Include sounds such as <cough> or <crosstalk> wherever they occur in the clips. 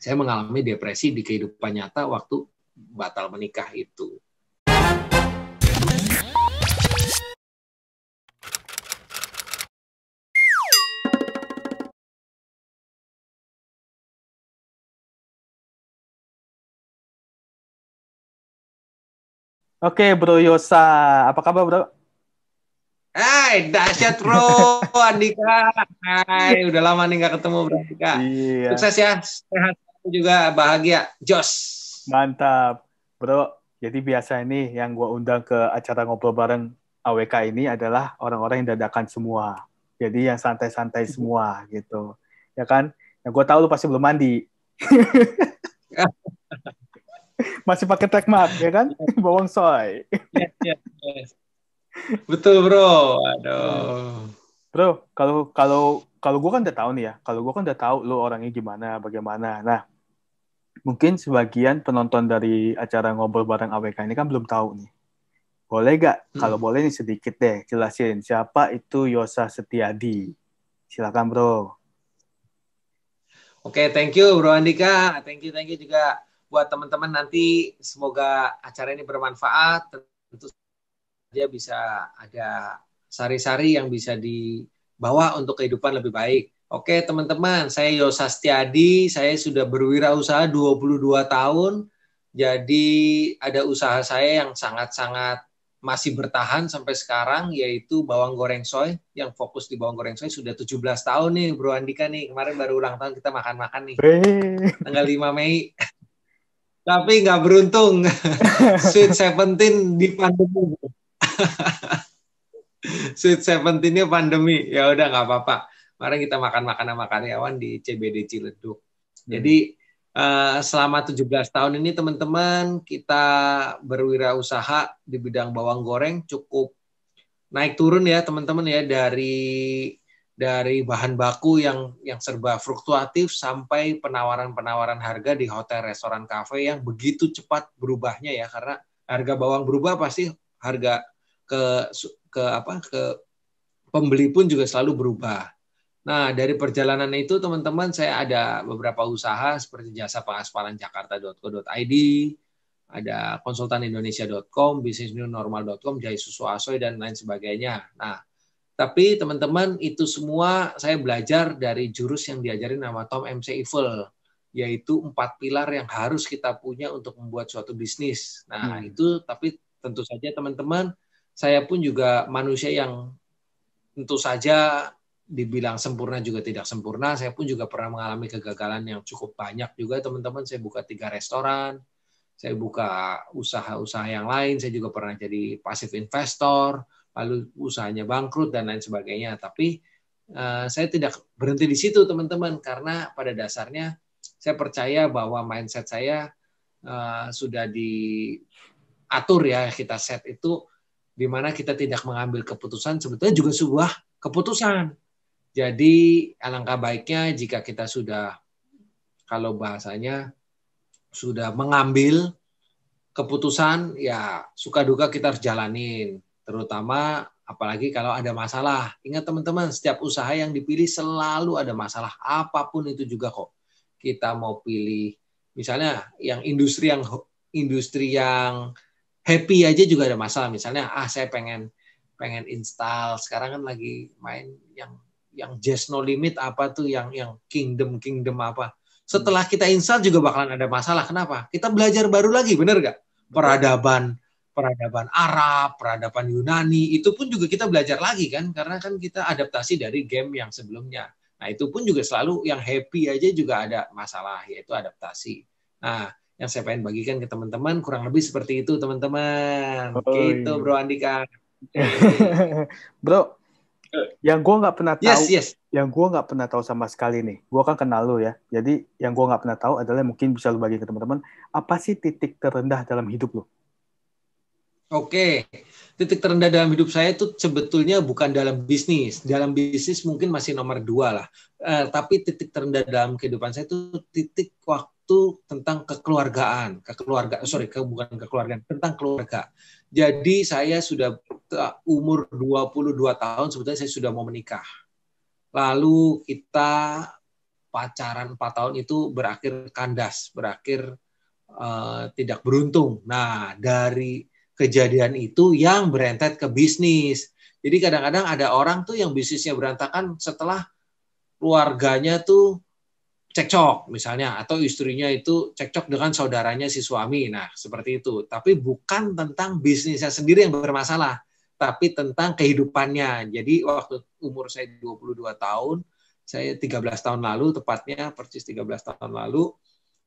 saya mengalami depresi di kehidupan nyata waktu batal menikah itu. Oke, Bro Yosa. Apa kabar, Bro? Hai, dahsyat Bro, <laughs> Andika. Hai, udah lama nih nggak ketemu Bro Andika. Iya. Sukses ya, sehat juga bahagia, Jos. Mantap, bro. Jadi biasa ini yang gue undang ke acara ngobrol bareng AWK ini adalah orang-orang yang dadakan semua. Jadi yang santai-santai mm-hmm. semua gitu. Ya kan? Yang gue tahu lu pasti belum mandi. <laughs> Masih pakai tekmat, ya kan? Iya. <laughs> Bawang soy. Iya, iya, Betul, Bro. Aduh. Bro, kalau kalau kalau gue kan udah tahu nih ya. Kalau gue kan udah tahu lu orangnya gimana, bagaimana. Nah, mungkin sebagian penonton dari acara ngobrol bareng AWK ini kan belum tahu nih. Boleh gak? Hmm. Kalau boleh nih sedikit deh jelasin siapa itu Yosa Setiadi. Silakan bro. Oke, okay, thank you Bro Andika. Thank you, thank you juga buat teman-teman nanti semoga acara ini bermanfaat. Tentu saja bisa ada sari-sari yang bisa dibawa untuk kehidupan lebih baik. Oke teman-teman, saya Yosa Setiadi, saya sudah berwirausaha 22 tahun, jadi ada usaha saya yang sangat-sangat masih bertahan sampai sekarang, yaitu bawang goreng soy, yang fokus di bawang goreng soy sudah 17 tahun nih Bro Andika nih, kemarin baru ulang tahun kita makan-makan nih, tanggal 5 Mei. <laughs> Tapi nggak beruntung, <laughs> Sweet Seventeen di pandemi. <laughs> Sweet Seventeennya pandemi, ya udah nggak apa-apa Kemarin kita makan makanan sama karyawan di CBD Ciledug. Hmm. Jadi uh, selama 17 tahun ini teman-teman kita berwirausaha di bidang bawang goreng cukup naik turun ya teman-teman ya dari dari bahan baku yang yang serba fluktuatif sampai penawaran-penawaran harga di hotel, restoran, kafe yang begitu cepat berubahnya ya karena harga bawang berubah pasti harga ke ke apa ke pembeli pun juga selalu berubah. Nah, dari perjalanan itu teman-teman saya ada beberapa usaha seperti jasa pengaspalan jakarta.co.id, ada konsultan konsultanindonesia.com, bisnisnewnormal.com, Jai asoy dan lain sebagainya. Nah, tapi teman-teman itu semua saya belajar dari jurus yang diajarin nama Tom MC Evil, yaitu empat pilar yang harus kita punya untuk membuat suatu bisnis. Nah, hmm. itu tapi tentu saja teman-teman, saya pun juga manusia yang tentu saja dibilang sempurna juga tidak sempurna. Saya pun juga pernah mengalami kegagalan yang cukup banyak juga teman-teman. Saya buka tiga restoran, saya buka usaha-usaha yang lain. Saya juga pernah jadi pasif investor, lalu usahanya bangkrut dan lain sebagainya. Tapi uh, saya tidak berhenti di situ teman-teman karena pada dasarnya saya percaya bahwa mindset saya uh, sudah diatur ya kita set itu di mana kita tidak mengambil keputusan sebetulnya juga sebuah keputusan jadi alangkah baiknya jika kita sudah kalau bahasanya sudah mengambil keputusan ya suka duka kita harus jalanin terutama apalagi kalau ada masalah. Ingat teman-teman, setiap usaha yang dipilih selalu ada masalah apapun itu juga kok. Kita mau pilih misalnya yang industri yang industri yang happy aja juga ada masalah. Misalnya ah saya pengen pengen install sekarang kan lagi main yang yang just no limit apa tuh yang yang kingdom kingdom apa setelah kita install juga bakalan ada masalah kenapa kita belajar baru lagi bener gak peradaban peradaban Arab peradaban Yunani itu pun juga kita belajar lagi kan karena kan kita adaptasi dari game yang sebelumnya nah itu pun juga selalu yang happy aja juga ada masalah yaitu adaptasi nah yang saya pengen bagikan ke teman-teman kurang lebih seperti itu teman-teman oh, gitu iya. bro Andika <laughs> bro yang gue nggak pernah tahu yes, yes. yang gue nggak pernah tahu sama sekali nih gue kan kenal lo ya jadi yang gue nggak pernah tahu adalah mungkin bisa lo bagi ke teman-teman apa sih titik terendah dalam hidup lo oke titik terendah dalam hidup saya itu sebetulnya bukan dalam bisnis dalam bisnis mungkin masih nomor dua lah uh, tapi titik terendah dalam kehidupan saya itu titik waktu tentang kekeluargaan kekeluarga sorry ke, bukan kekeluargaan tentang keluarga jadi saya sudah eh, umur 22 tahun sebetulnya saya sudah mau menikah. Lalu kita pacaran 4 tahun itu berakhir kandas, berakhir uh, tidak beruntung. Nah, dari kejadian itu yang berentet ke bisnis. Jadi kadang-kadang ada orang tuh yang bisnisnya berantakan setelah keluarganya tuh cekcok misalnya atau istrinya itu cekcok dengan saudaranya si suami. Nah, seperti itu. Tapi bukan tentang bisnisnya sendiri yang bermasalah, tapi tentang kehidupannya. Jadi waktu umur saya 22 tahun, saya 13 tahun lalu tepatnya persis 13 tahun lalu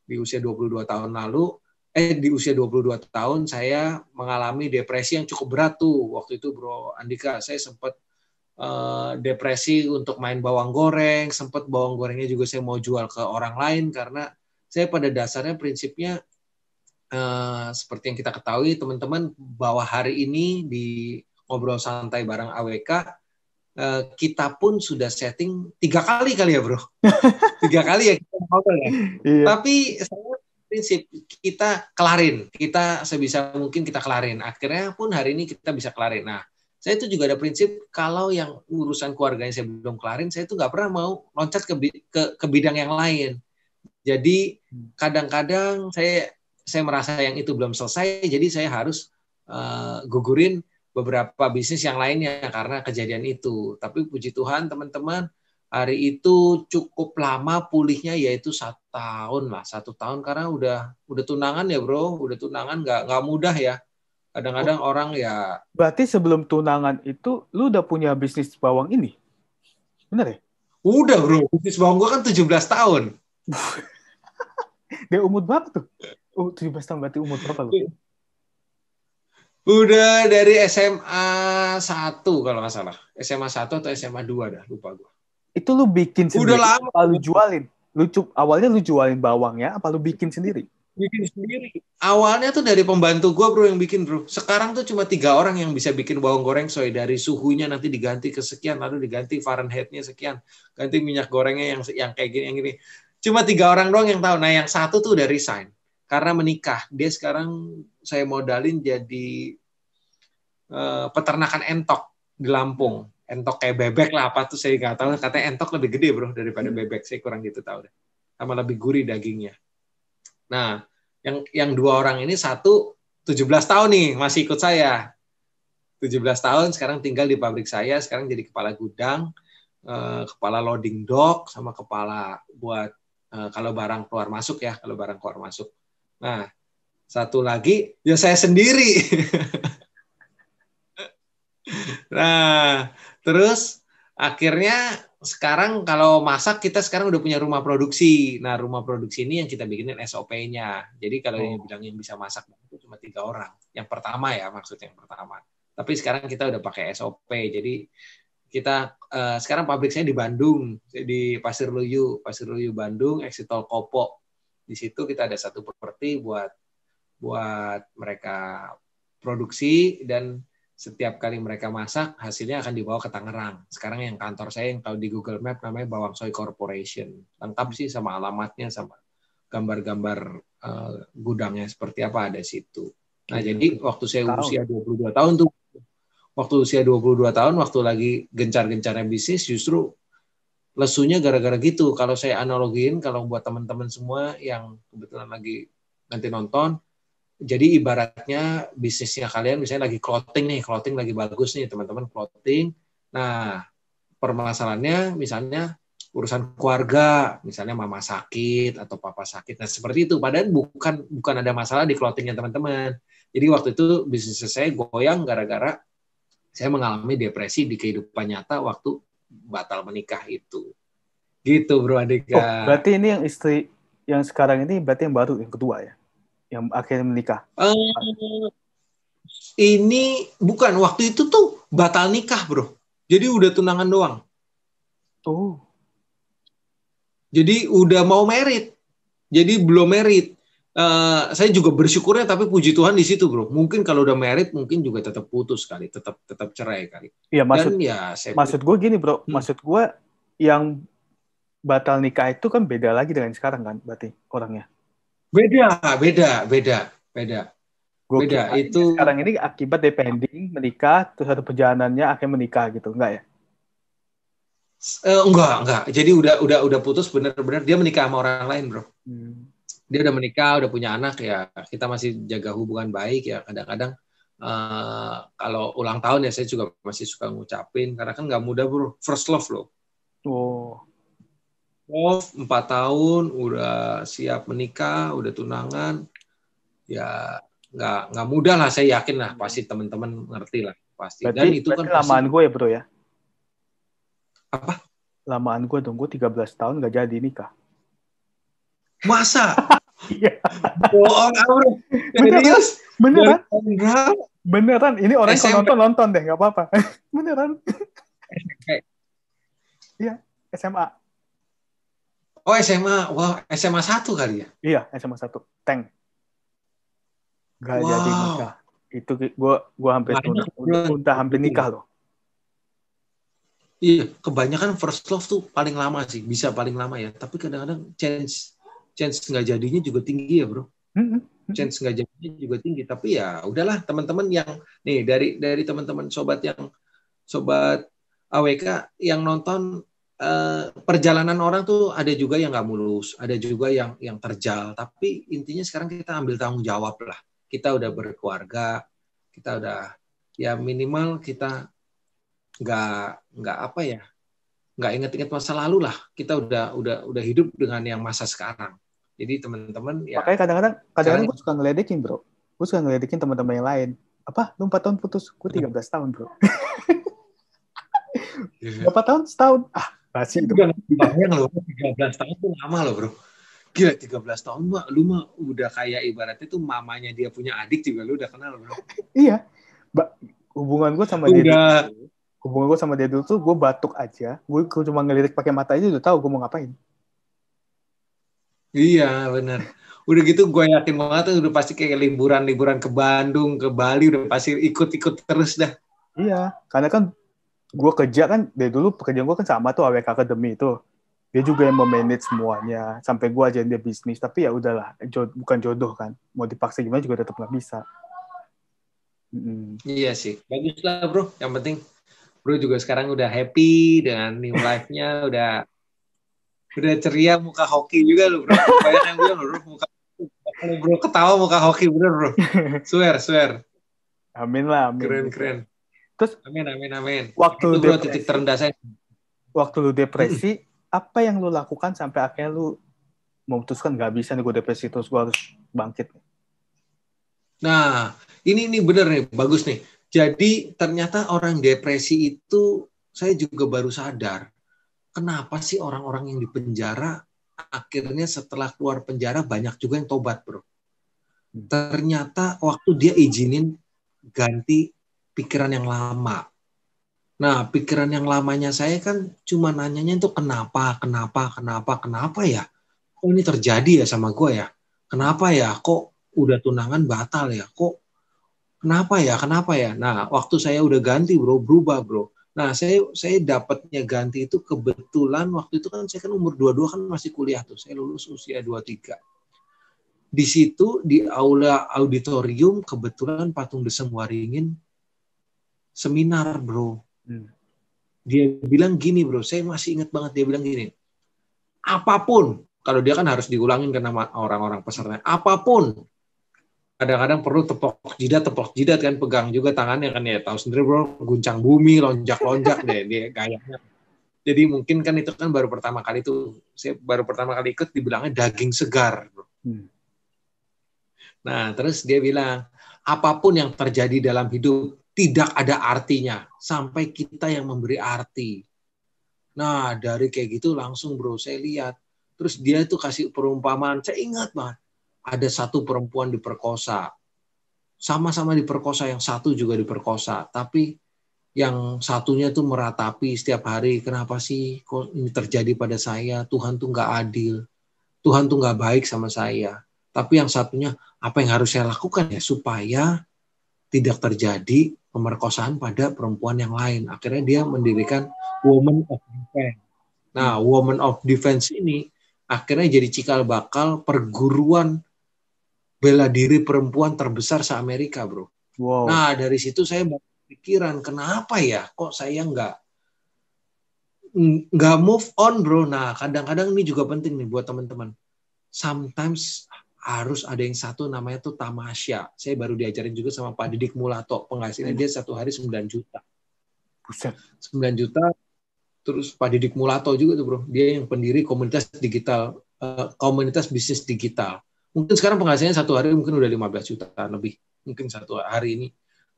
di usia 22 tahun lalu eh di usia 22 tahun saya mengalami depresi yang cukup berat tuh waktu itu Bro Andika saya sempat Eh, depresi untuk main bawang goreng, sempat bawang gorengnya juga saya mau jual ke orang lain karena saya pada dasarnya prinsipnya uh, seperti yang kita ketahui teman-teman bahwa hari ini di ngobrol santai bareng AWK Uh, eh, kita pun sudah setting tiga kali kali ya bro <laughs> tiga kali ya kita ngobrol ya iya. tapi saya prinsip kita kelarin kita sebisa mungkin kita kelarin akhirnya pun hari ini kita bisa kelarin nah saya itu juga ada prinsip kalau yang urusan keluarganya saya belum kelarin, saya itu nggak pernah mau loncat ke, ke ke bidang yang lain. Jadi hmm. kadang-kadang saya saya merasa yang itu belum selesai, jadi saya harus uh, gugurin beberapa bisnis yang lainnya karena kejadian itu. Tapi puji Tuhan teman-teman hari itu cukup lama pulihnya yaitu satu tahun lah, satu tahun karena udah udah tunangan ya bro, udah tunangan nggak nggak mudah ya Kadang-kadang oh. orang ya. Berarti sebelum tunangan itu lu udah punya bisnis bawang ini? Bener ya? Udah bro, bisnis bawang gua kan 17 tahun. <laughs> Dia umur berapa tuh? Oh, 17 tahun berarti umur berapa lu? Udah dari SMA 1 kalau nggak salah. SMA 1 atau SMA 2 dah, lupa gua. Itu lu bikin sendiri? Udah lama. lu jualin? Lu awalnya lu jualin bawangnya apa lu bikin sendiri? bikin sendiri. Awalnya tuh dari pembantu gue bro yang bikin bro. Sekarang tuh cuma tiga orang yang bisa bikin bawang goreng soy dari suhunya nanti diganti ke sekian, lalu diganti Fahrenheitnya sekian, ganti minyak gorengnya yang yang kayak gini yang gini. Cuma tiga orang doang yang tahu. Nah yang satu tuh udah resign karena menikah. Dia sekarang saya modalin jadi uh, peternakan entok di Lampung. Entok kayak bebek lah apa tuh saya nggak tahu. Katanya entok lebih gede bro daripada hmm. bebek. Saya kurang gitu tahu deh. Sama lebih gurih dagingnya Nah, yang yang dua orang ini satu 17 tahun nih masih ikut saya. 17 tahun sekarang tinggal di pabrik saya, sekarang jadi kepala gudang, eh, kepala loading dock sama kepala buat eh, kalau barang keluar masuk ya, kalau barang keluar masuk. Nah, satu lagi ya saya sendiri. <laughs> nah, terus akhirnya sekarang kalau masak kita sekarang udah punya rumah produksi. Nah rumah produksi ini yang kita bikinin SOP-nya. Jadi kalau oh. yang bilang yang bisa masak itu cuma tiga orang. Yang pertama ya maksudnya yang pertama. Tapi sekarang kita udah pakai SOP. Jadi kita uh, sekarang pabrik saya di Bandung di Pasir Luyu, Pasir Luyu Bandung, exit tol Kopo. Di situ kita ada satu properti buat buat mereka produksi dan setiap kali mereka masak hasilnya akan dibawa ke Tangerang. Sekarang yang kantor saya yang kalau di Google Map namanya Bawang Soy Corporation. Lengkap sih sama alamatnya sama gambar-gambar uh, gudangnya seperti apa ada situ. Nah, hmm. jadi waktu saya tahun. usia 22 tahun tuh waktu usia 22 tahun waktu lagi gencar-gencarnya bisnis justru lesunya gara-gara gitu. Kalau saya analogin kalau buat teman-teman semua yang kebetulan lagi nanti nonton jadi ibaratnya bisnisnya kalian misalnya lagi clothing nih, clothing lagi bagus nih teman-teman clothing. Nah, permasalahannya misalnya urusan keluarga, misalnya mama sakit atau papa sakit. Nah, seperti itu. Padahal bukan bukan ada masalah di clothingnya teman-teman. Jadi waktu itu bisnis saya goyang gara-gara saya mengalami depresi di kehidupan nyata waktu batal menikah itu. Gitu, Bro Adika. Oh, berarti ini yang istri yang sekarang ini berarti yang baru, yang kedua ya? yang akhirnya menikah? Uh, ini bukan waktu itu tuh batal nikah, bro. Jadi udah tunangan doang. Oh. Jadi udah mau merit. Jadi belum merit. Uh, saya juga bersyukurnya tapi puji Tuhan di situ bro. Mungkin kalau udah merit mungkin juga tetap putus kali, tetap tetap cerai kali. Iya maksud ya saya maksud gue gini bro, hmm. maksud gue yang batal nikah itu kan beda lagi dengan sekarang kan berarti orangnya. Beda, beda, beda, beda. Gokil. Beda nah, itu sekarang ini akibat depending menikah terus satu perjalanannya akhirnya menikah gitu, enggak ya? Uh, enggak, enggak. Jadi udah udah udah putus bener-bener dia menikah sama orang lain, Bro. Hmm. Dia udah menikah, udah punya anak ya. Kita masih jaga hubungan baik ya. Kadang-kadang Uh, kalau ulang tahun ya saya juga masih suka ngucapin karena kan nggak mudah bro first love loh. Oh empat tahun udah siap menikah udah tunangan ya nggak nggak mudah lah saya yakin lah pasti hmm. teman-teman ngerti lah pasti berarti, dan itu kan lamaan gue ya bro ya apa lamaan gue tunggu gue 13 tahun nggak jadi nikah masa <laughs> iya. Bohong ah, bro. Serius? Beneran? Beneran? Beneran? Ini orang yang nonton nonton deh, nggak apa-apa. <laughs> Beneran? Iya, SMA. Oh SMA, wah wow, SMA satu kali ya? Iya, SMA satu, tank. Gak wow. jadi nikah. Itu gue gue hampir Banyak, udah, udah hampir nikah loh. Iya, kebanyakan first love tuh paling lama sih, bisa paling lama ya. Tapi kadang-kadang chance chance nggak jadinya juga tinggi ya bro. Hmm, hmm, hmm. Chance nggak jadinya juga tinggi. Tapi ya udahlah teman-teman yang nih dari dari teman-teman sobat yang sobat AWK yang nonton Eh, perjalanan orang tuh ada juga yang nggak mulus, ada juga yang yang terjal. Tapi intinya sekarang kita ambil tanggung jawab lah. Kita udah berkeluarga, kita udah ya minimal kita nggak nggak apa ya nggak inget-inget masa lalu lah. Kita udah udah udah hidup dengan yang masa sekarang. Jadi teman-teman ya. Makanya kadang-kadang kadang-kadang gue suka ngeledekin bro. Gue suka ngeledekin teman-teman yang lain. Apa? Lu 4 tahun putus? Gue belas tahun bro. <laughs> Iya. Berapa tahun? Setahun. Ah, Pasti kan itu. Bayang loh, 13 tahun tuh lama loh bro. Gila, 13 tahun mah, lu mah udah kayak ibaratnya tuh mamanya dia punya adik juga lu udah kenal bro. <laughs> iya. Ba hubungan gue sama udah. dia dulu, hubungan gue sama dia dulu tuh gue batuk aja. Gue cuma ngelirik pakai mata aja udah tahu gue mau ngapain. Iya, benar. Udah gitu gue yakin banget tuh udah pasti kayak liburan-liburan ke Bandung, ke Bali udah pasti ikut-ikut terus dah. Iya, karena kan gue kerja kan dari dulu pekerjaan gue kan sama tuh AWK Academy itu dia juga yang memanage semuanya sampai gue ajarin dia bisnis tapi ya udahlah jod bukan jodoh kan mau dipaksa gimana juga tetap nggak bisa mm. iya sih bagus lah bro yang penting bro juga sekarang udah happy dengan new life-nya udah udah ceria muka hoki juga lu bro banyak yang bilang bro muka bro ketawa muka hoki bener bro <laughs> swear swear amin lah amin. keren keren Terus amin amin amin. Waktu lu titik terendah saya. Waktu lu depresi, hmm. apa yang lu lakukan sampai akhirnya lu memutuskan gak bisa nih gue depresi terus gue harus bangkit. Nah, ini ini bener nih, bagus nih. Jadi ternyata orang depresi itu saya juga baru sadar. Kenapa sih orang-orang yang di penjara akhirnya setelah keluar penjara banyak juga yang tobat, Bro. Hmm. Ternyata waktu dia izinin ganti pikiran yang lama. Nah, pikiran yang lamanya saya kan cuma nanyanya itu kenapa, kenapa, kenapa, kenapa ya? Kok ini terjadi ya sama gue ya? Kenapa ya? Kok udah tunangan batal ya? Kok kenapa ya? Kenapa ya? Nah, waktu saya udah ganti bro, berubah bro. Nah, saya saya dapatnya ganti itu kebetulan waktu itu kan saya kan umur 22 kan masih kuliah tuh. Saya lulus usia 23. Di situ di aula auditorium kebetulan patung desem waringin seminar bro hmm. dia bilang gini bro saya masih ingat banget dia bilang gini apapun kalau dia kan harus diulangin ke nama orang-orang pesertanya, apapun kadang-kadang perlu tepok jidat tepok jidat kan pegang juga tangannya kan ya tahu sendiri bro guncang bumi lonjak-lonjak deh dia kayaknya jadi mungkin kan itu kan baru pertama kali itu saya baru pertama kali ikut dibilangnya daging segar bro. Hmm. Nah, terus dia bilang, apapun yang terjadi dalam hidup, tidak ada artinya sampai kita yang memberi arti. Nah, dari kayak gitu langsung bro saya lihat. Terus dia itu kasih perumpamaan, saya ingat banget. Ada satu perempuan diperkosa. Sama-sama diperkosa, yang satu juga diperkosa. Tapi yang satunya itu meratapi setiap hari, kenapa sih kok ini terjadi pada saya? Tuhan tuh nggak adil. Tuhan tuh nggak baik sama saya. Tapi yang satunya, apa yang harus saya lakukan ya supaya tidak terjadi pemerkosaan pada perempuan yang lain. Akhirnya dia mendirikan Woman of Defense. Nah, hmm. Woman of Defense ini akhirnya jadi cikal bakal perguruan bela diri perempuan terbesar se-Amerika, bro. Wow. Nah, dari situ saya berpikiran kenapa ya kok saya nggak nggak move on, bro. Nah, kadang-kadang ini juga penting nih buat teman-teman. Sometimes harus ada yang satu namanya tuh tamasya. Saya baru diajarin juga sama Pak Didik Mulato. penghasilnya dia satu hari 9 juta. Buset. 9 juta. Terus Pak Didik Mulato juga tuh bro. Dia yang pendiri komunitas digital, eh, komunitas bisnis digital. Mungkin sekarang penghasilnya satu hari mungkin udah 15 juta lebih. Mungkin satu hari ini.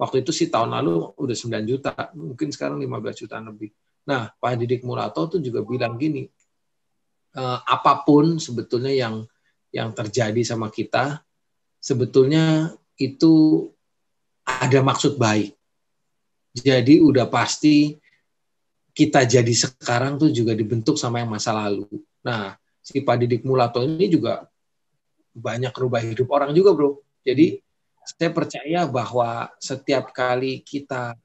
Waktu itu sih tahun lalu udah 9 juta. Mungkin sekarang 15 juta lebih. Nah, Pak Didik Mulato tuh juga bilang gini, eh, apapun sebetulnya yang yang terjadi sama kita sebetulnya itu ada maksud baik. Jadi udah pasti kita jadi sekarang tuh juga dibentuk sama yang masa lalu. Nah, si Pak Didik Mulato ini juga banyak rubah hidup orang juga, bro. Jadi saya percaya bahwa setiap kali kita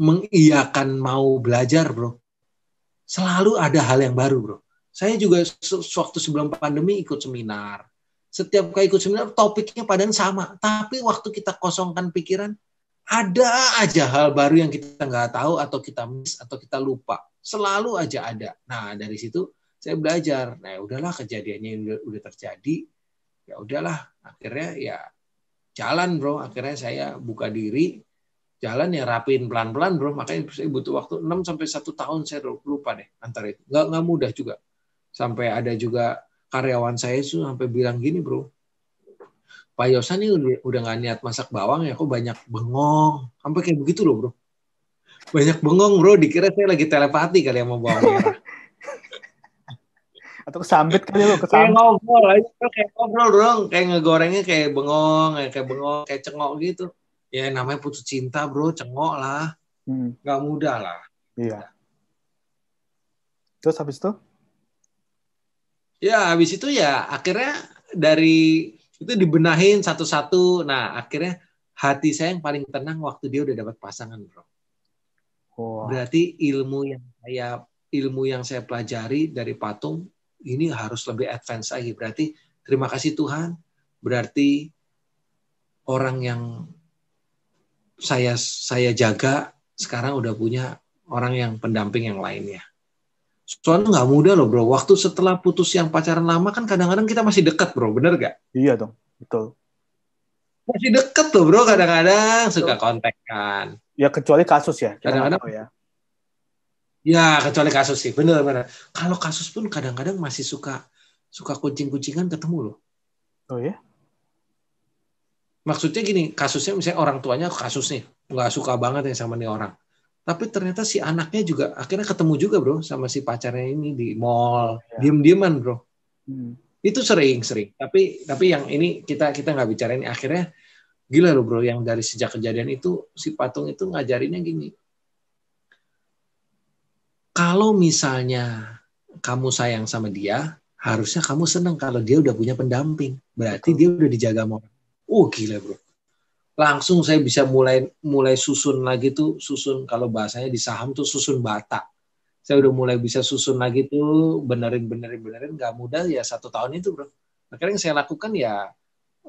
mengiyakan mau belajar, bro, selalu ada hal yang baru, bro. Saya juga waktu sebelum pandemi ikut seminar. Setiap kali ikut seminar topiknya padahal sama, tapi waktu kita kosongkan pikiran ada aja hal baru yang kita nggak tahu atau kita miss atau kita lupa. Selalu aja ada. Nah, dari situ saya belajar. Nah, udahlah kejadiannya udah, udah terjadi. Ya udahlah, akhirnya ya jalan, Bro. Akhirnya saya buka diri, jalan ya rapiin pelan-pelan bro makanya saya butuh waktu 6 sampai satu tahun saya lupa deh antara itu nggak nggak mudah juga Sampai ada juga karyawan saya itu sampai bilang gini, bro. Pak Yosa nih udah, udah gak niat masak bawang ya, kok banyak bengong. Sampai kayak begitu loh, bro. Banyak bengong, bro. Dikira saya lagi telepati kali yang mau bawang merah. <laughs> Atau kesambit kali lo, ya, kesambit. Kayak ngobrol aja, kayak ngobrol dong. Kayak ngegorengnya kayak bengong, eh, kayak bengong, kayak cengok gitu. Ya namanya putus cinta, bro. Cengok lah. Hmm. mudah lah. Iya. Terus habis itu? ya habis itu ya akhirnya dari itu dibenahin satu-satu nah akhirnya hati saya yang paling tenang waktu dia udah dapat pasangan bro wow. berarti ilmu yang saya ilmu yang saya pelajari dari patung ini harus lebih advance lagi berarti terima kasih Tuhan berarti orang yang saya saya jaga sekarang udah punya orang yang pendamping yang lainnya Soalnya nggak mudah loh bro. Waktu setelah putus yang pacaran lama kan kadang-kadang kita masih dekat bro, bener gak? Iya dong, betul. Masih deket tuh bro kadang-kadang suka kontak kan. Ya kecuali kasus ya. Kadang-kadang ya. Ya kecuali kasus sih, bener-bener. Kalau kasus pun kadang-kadang masih suka suka kucing-kucingan ketemu loh. Oh ya? Maksudnya gini, kasusnya misalnya orang tuanya kasus nih, nggak suka banget yang sama nih orang tapi ternyata si anaknya juga akhirnya ketemu juga bro sama si pacarnya ini di mall ya. diem-dieman bro hmm. itu sering-sering tapi tapi yang ini kita kita nggak bicara ini akhirnya gila loh bro yang dari sejak kejadian itu si patung itu ngajarinnya gini kalau misalnya kamu sayang sama dia harusnya kamu seneng kalau dia udah punya pendamping berarti Betul. dia udah dijaga sama orang oh gila bro langsung saya bisa mulai mulai susun lagi tuh susun kalau bahasanya di saham tuh susun bata saya udah mulai bisa susun lagi tuh benerin benerin benerin nggak mudah ya satu tahun itu bro akhirnya yang saya lakukan ya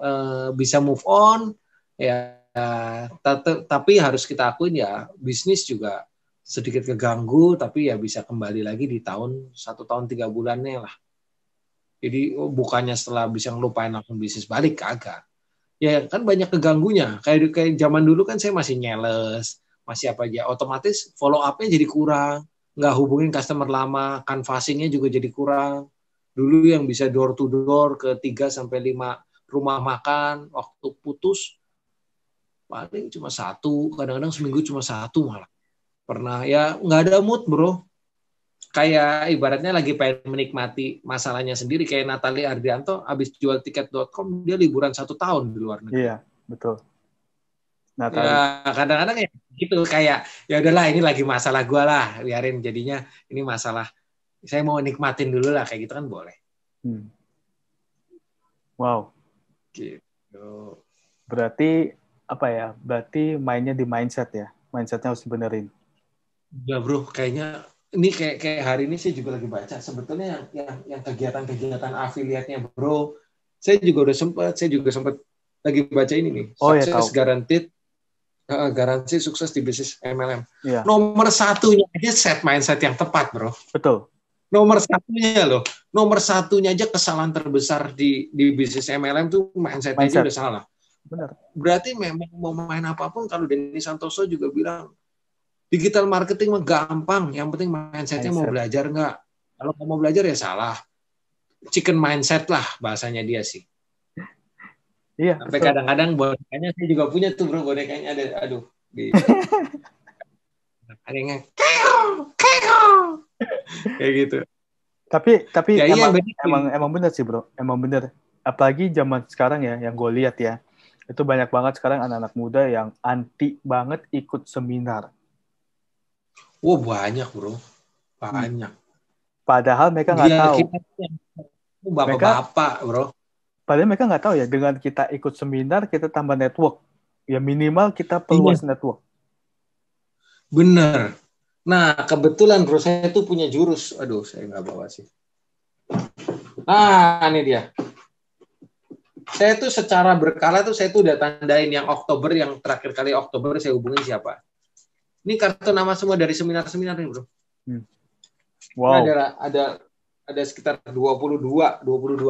eh, bisa move on ya tapi harus kita akuin ya bisnis juga sedikit keganggu tapi ya bisa kembali lagi di tahun satu tahun tiga bulannya lah jadi oh, bukannya setelah bisa ngelupain langsung bisnis balik kagak ya kan banyak keganggunya kayak kayak zaman dulu kan saya masih nyeles masih apa aja otomatis follow upnya jadi kurang nggak hubungin customer lama canvassingnya juga jadi kurang dulu yang bisa door to door ke 3 sampai 5 rumah makan waktu putus paling cuma satu kadang-kadang seminggu cuma satu malah pernah ya nggak ada mood bro kayak ibaratnya lagi pengen menikmati masalahnya sendiri kayak Natalie Ardianto habis jual tiket.com dia liburan satu tahun di luar negeri. Iya, betul. Natali. Ya, kadang-kadang ya gitu kayak ya udahlah ini lagi masalah gua lah, biarin jadinya ini masalah saya mau nikmatin dulu lah kayak gitu kan boleh. Hmm. Wow. Gitu. Berarti apa ya? Berarti mainnya di mindset ya. Mindsetnya harus dibenerin. Ya bro, kayaknya ini kayak kayak hari ini saya juga lagi baca sebetulnya yang yang, yang kegiatan-kegiatan afiliatnya bro saya juga udah sempat saya juga sempat lagi baca ini nih oh, iya, sukses ya, guaranteed uh, eh, garansi sukses di bisnis MLM ya. nomor satunya aja set mindset yang tepat bro betul nomor satunya loh nomor satunya aja kesalahan terbesar di di bisnis MLM tuh mindset, mindset. aja udah salah Benar. berarti memang mau main apapun kalau Denny Santoso juga bilang digital marketing mah gampang yang penting mindsetnya mau belajar nggak kalau mau belajar ya salah chicken mindset lah bahasanya dia sih iya sampai kadang-kadang bonekanya saya juga punya tuh bro bonekanya ada aduh di ada <laughs> yang kayak gitu tapi tapi ya, iya, emang, iya, emang emang bener sih bro emang bener apalagi zaman sekarang ya yang gue lihat ya itu banyak banget sekarang anak-anak muda yang anti banget ikut seminar Wah wow, banyak bro, banyak. Padahal mereka nggak tahu. Bapak-bapak bro. Padahal mereka nggak tahu ya dengan kita ikut seminar kita tambah network. Ya minimal kita perluas iya. network. Bener. Nah kebetulan bro saya itu punya jurus. Aduh saya nggak bawa sih. Ah ini dia. Saya tuh secara berkala tuh saya tuh udah tandain yang Oktober yang terakhir kali Oktober saya hubungin siapa ini kartu nama semua dari seminar-seminar ini, Bro. Hmm. Wow. ada ada ada sekitar 22 22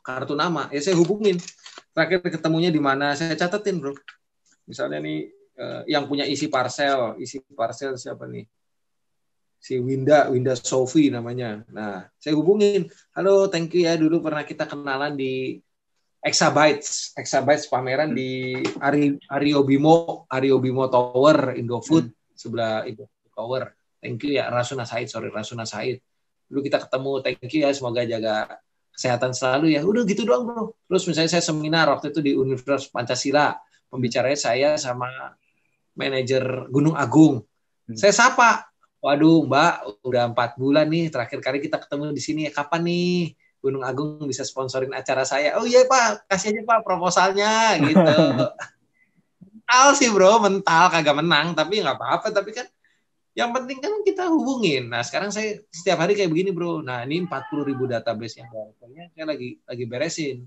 kartu nama. Ya saya hubungin. Terakhir ketemunya di mana? Saya catetin, Bro. Misalnya nih eh, yang punya isi parcel, isi parcel siapa nih? si Winda, Winda Sofi namanya. Nah, saya hubungin. Halo, thank you ya dulu pernah kita kenalan di Exabytes, Exabytes pameran hmm. di Ari, Ariobimo, Ariobimo Tower Indofood. Hmm sebelah Ibu cover Thank you ya Rasuna Said, sorry Rasuna Said. lu kita ketemu, thank you ya, semoga jaga kesehatan selalu ya. Udah gitu doang bro. Terus misalnya saya seminar waktu itu di Universitas Pancasila, pembicaranya saya sama manajer Gunung Agung. Hmm. Saya sapa, waduh Mbak, udah empat bulan nih terakhir kali kita ketemu di sini, kapan nih? Gunung Agung bisa sponsorin acara saya. Oh iya Pak, kasih aja Pak proposalnya gitu. <laughs> mental sih bro mental kagak menang tapi nggak apa-apa tapi kan yang penting kan kita hubungin. Nah sekarang saya setiap hari kayak begini bro. Nah ini 40 ribu database yang saya lagi lagi beresin.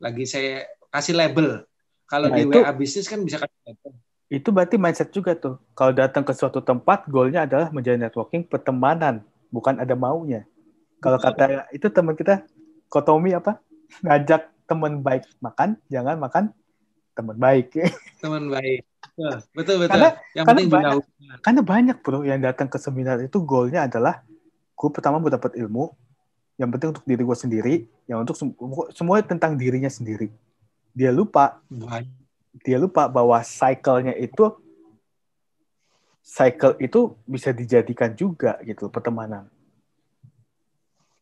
Lagi saya kasih label. Kalau nah, di itu, WA bisnis kan bisa kasih label. Itu berarti mindset juga tuh. Kalau datang ke suatu tempat, goalnya adalah menjadi networking pertemanan. Bukan ada maunya. Kalau kata itu teman kita, kotomi apa? Ngajak teman baik makan, jangan makan teman baik teman baik betul betul karena, yang karena penting banyak, karena banyak bro yang datang ke seminar itu goalnya adalah gue pertama mau dapat ilmu yang penting untuk diri gue sendiri yang untuk sem semuanya tentang dirinya sendiri dia lupa banyak. dia lupa bahwa cycle-nya itu cycle itu bisa dijadikan juga gitu pertemanan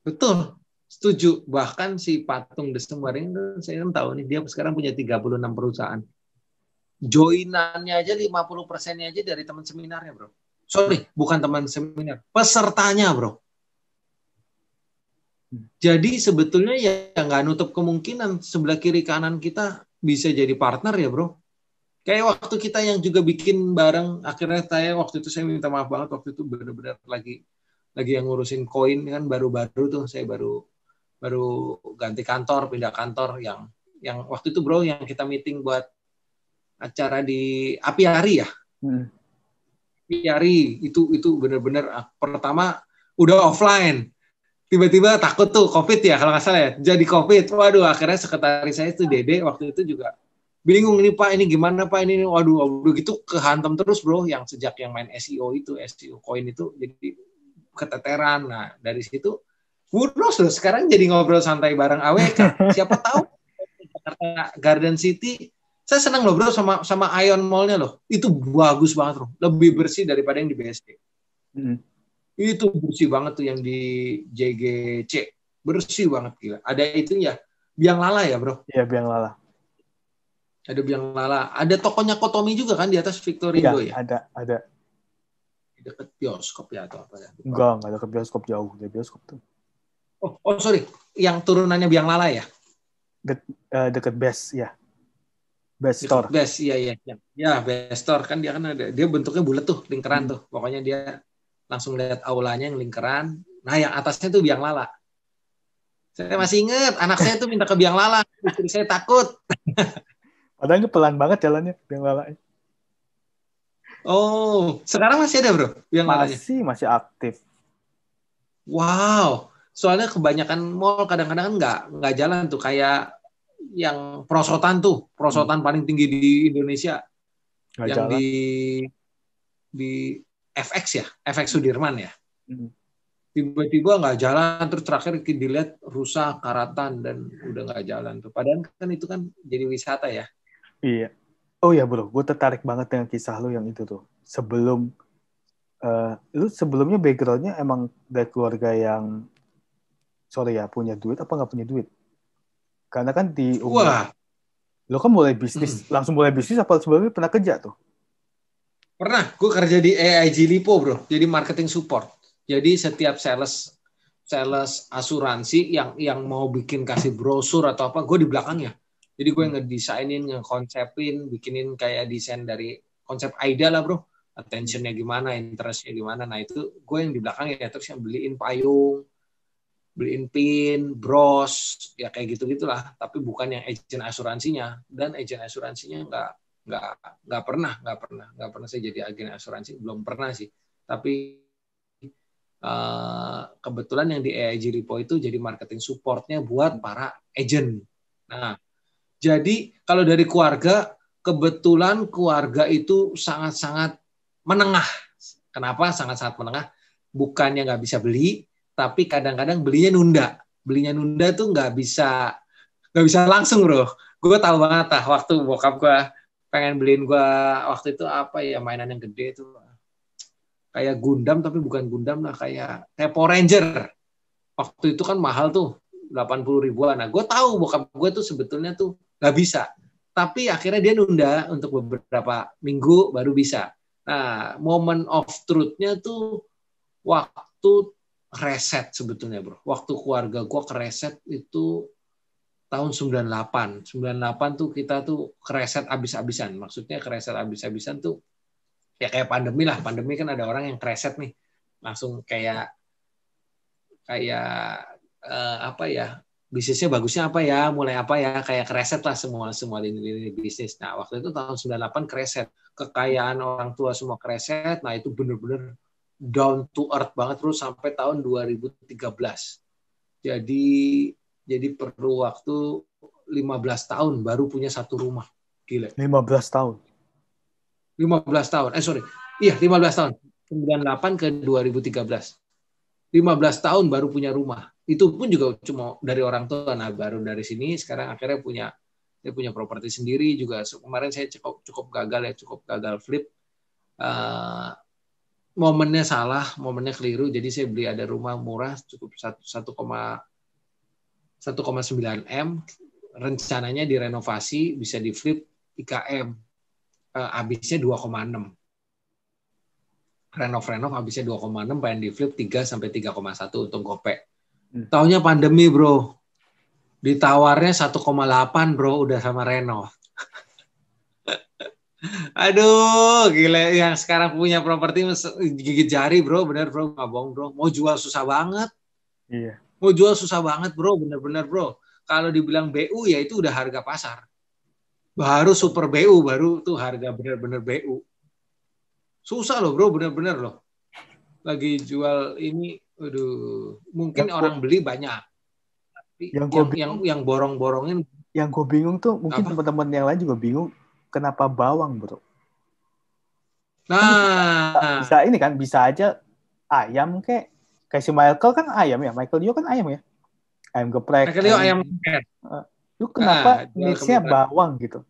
betul setuju bahkan si patung The ini saya kan tahu nih dia sekarang punya 36 perusahaan joinannya aja 50 persennya aja dari teman seminarnya bro sorry bukan teman seminar pesertanya bro jadi sebetulnya ya nggak nutup kemungkinan sebelah kiri kanan kita bisa jadi partner ya bro kayak waktu kita yang juga bikin bareng akhirnya saya waktu itu saya minta maaf banget waktu itu benar-benar lagi lagi yang ngurusin koin kan baru-baru tuh saya baru baru ganti kantor, pindah kantor yang yang waktu itu bro yang kita meeting buat acara di apiari ya. Hmm. Apiari itu itu benar-benar ah, pertama udah offline. Tiba-tiba takut tuh covid ya kalau nggak salah ya. Jadi covid. Waduh akhirnya sekretaris saya itu Dede waktu itu juga bingung ini Pak ini gimana Pak ini waduh waduh gitu kehantam terus bro yang sejak yang main SEO itu SEO koin itu jadi keteteran. Nah, dari situ Buros loh sekarang jadi ngobrol santai bareng AWK. <laughs> Siapa tahu Jakarta Garden City. Saya senang loh bro sama sama Ion Mallnya loh. Itu bagus banget loh. Lebih bersih daripada yang di BSD. Hmm. Itu bersih banget tuh yang di JGC. Bersih banget gila. Ada itu ya biang lala ya bro? Iya biang lala. Ada biang lala. Ada tokonya Kotomi juga kan di atas Victoria iya, ya? Ada ada dekat bioskop ya atau apa ya? Enggak, enggak dekat bioskop jauh. Dari bioskop tuh. Oh, oh sorry, yang turunannya Biang Lala ya? Dek, uh, deket Best ya. Best Store. Best, iya, iya iya. Ya, Best Store kan dia kan ada dia bentuknya bulat tuh, lingkaran hmm. tuh. Pokoknya dia langsung lihat aulanya yang lingkaran. Nah, yang atasnya tuh Biang Lala. Saya masih inget, anak saya tuh minta ke Biang Lala, istri saya takut. <laughs> Padahal itu pelan banget jalannya Biang Lala. Oh, sekarang masih ada bro Biang Masih, Lalanya. masih aktif. Wow, soalnya kebanyakan mall kadang-kadang kan nggak nggak jalan tuh kayak yang prosotan tuh prosotan hmm. paling tinggi di Indonesia gak yang jalan. di di FX ya FX hmm. Sudirman ya hmm. tiba-tiba nggak jalan terus terakhir dilihat rusak karatan dan udah nggak jalan tuh padahal kan itu kan jadi wisata ya iya oh ya bro gue tertarik banget dengan kisah lo yang itu tuh sebelum Uh, lu sebelumnya backgroundnya emang dari keluarga yang sorry ya punya duit apa nggak punya duit karena kan di umur, Wah. lo kan mulai bisnis hmm. langsung mulai bisnis apa sebelumnya pernah kerja tuh pernah gue kerja di AIG Lipo bro jadi marketing support jadi setiap sales sales asuransi yang yang mau bikin kasih brosur atau apa gue di belakangnya jadi gue hmm. ngedesainin ngekonsepin bikinin kayak desain dari konsep AIDA lah bro attentionnya gimana interestnya gimana nah itu gue yang di belakangnya terus yang beliin payung beliin pin, bros, ya kayak gitu gitulah. Tapi bukan yang agent asuransinya dan agent asuransinya nggak nggak nggak pernah nggak pernah nggak pernah saya jadi agen asuransi belum pernah sih. Tapi uh, kebetulan yang di AIG Repo itu jadi marketing supportnya buat para agent. Nah, jadi kalau dari keluarga kebetulan keluarga itu sangat-sangat menengah. Kenapa sangat-sangat menengah? Bukannya nggak bisa beli, tapi kadang-kadang belinya nunda. Belinya nunda tuh nggak bisa nggak bisa langsung bro. Gue tahu banget lah waktu bokap gue pengen beliin gue waktu itu apa ya mainan yang gede tuh kayak Gundam tapi bukan Gundam lah kayak Tepo Ranger. Waktu itu kan mahal tuh 80 ribuan. Nah gue tahu bokap gue tuh sebetulnya tuh nggak bisa. Tapi akhirnya dia nunda untuk beberapa minggu baru bisa. Nah, moment of truth-nya tuh waktu reset sebetulnya bro. Waktu keluarga gue kereset itu tahun 98. 98 tuh kita tuh kereset abis-abisan. Maksudnya kereset abis-abisan tuh ya kayak pandemi lah. Pandemi kan ada orang yang kereset nih. Langsung kayak kayak eh, apa ya bisnisnya bagusnya apa ya mulai apa ya kayak kereset lah semua semua di lini bisnis nah waktu itu tahun 98 kereset kekayaan orang tua semua kereset nah itu bener-bener down to earth banget terus sampai tahun 2013. Jadi jadi perlu waktu 15 tahun baru punya satu rumah. Gila. 15 tahun. 15 tahun. Eh sorry. Iya, 15 tahun. 98 ke 2013. 15 tahun baru punya rumah. Itu pun juga cuma dari orang tua. Nah, baru dari sini sekarang akhirnya punya dia punya properti sendiri juga. kemarin saya cukup cukup gagal ya, cukup gagal flip. Uh, momennya salah, momennya keliru. Jadi saya beli ada rumah murah cukup 1,9 M. Rencananya direnovasi bisa di flip ikm. M. Eh, dua habisnya 2,6. Renov-renov habisnya 2,6 pengen di flip 3 sampai 3,1 untung gopek. Hmm. Tahunya pandemi, Bro. Ditawarnya 1,8, Bro, udah sama renov. Aduh, gila yang sekarang punya properti gigit jari bro, bener bro, nggak bohong bro. Mau jual susah banget. Iya. Mau jual susah banget bro, bener-bener bro. Kalau dibilang BU ya itu udah harga pasar. Baru super BU, baru tuh harga bener-bener BU. Susah loh bro, bener-bener loh. Lagi jual ini, aduh, mungkin yang orang beli banyak. yang yang, yang, borong-borongin. Yang gue bingung tuh, mungkin teman-teman yang lain juga bingung kenapa bawang, Bro? Nah, bisa, bisa ini kan bisa aja ayam kek. Kayak si Michael kan ayam ya, Michael Dio kan ayam ya. Ayam geprek. Michael Dio ayam geprek. Uh, kenapa nah, bawang gitu?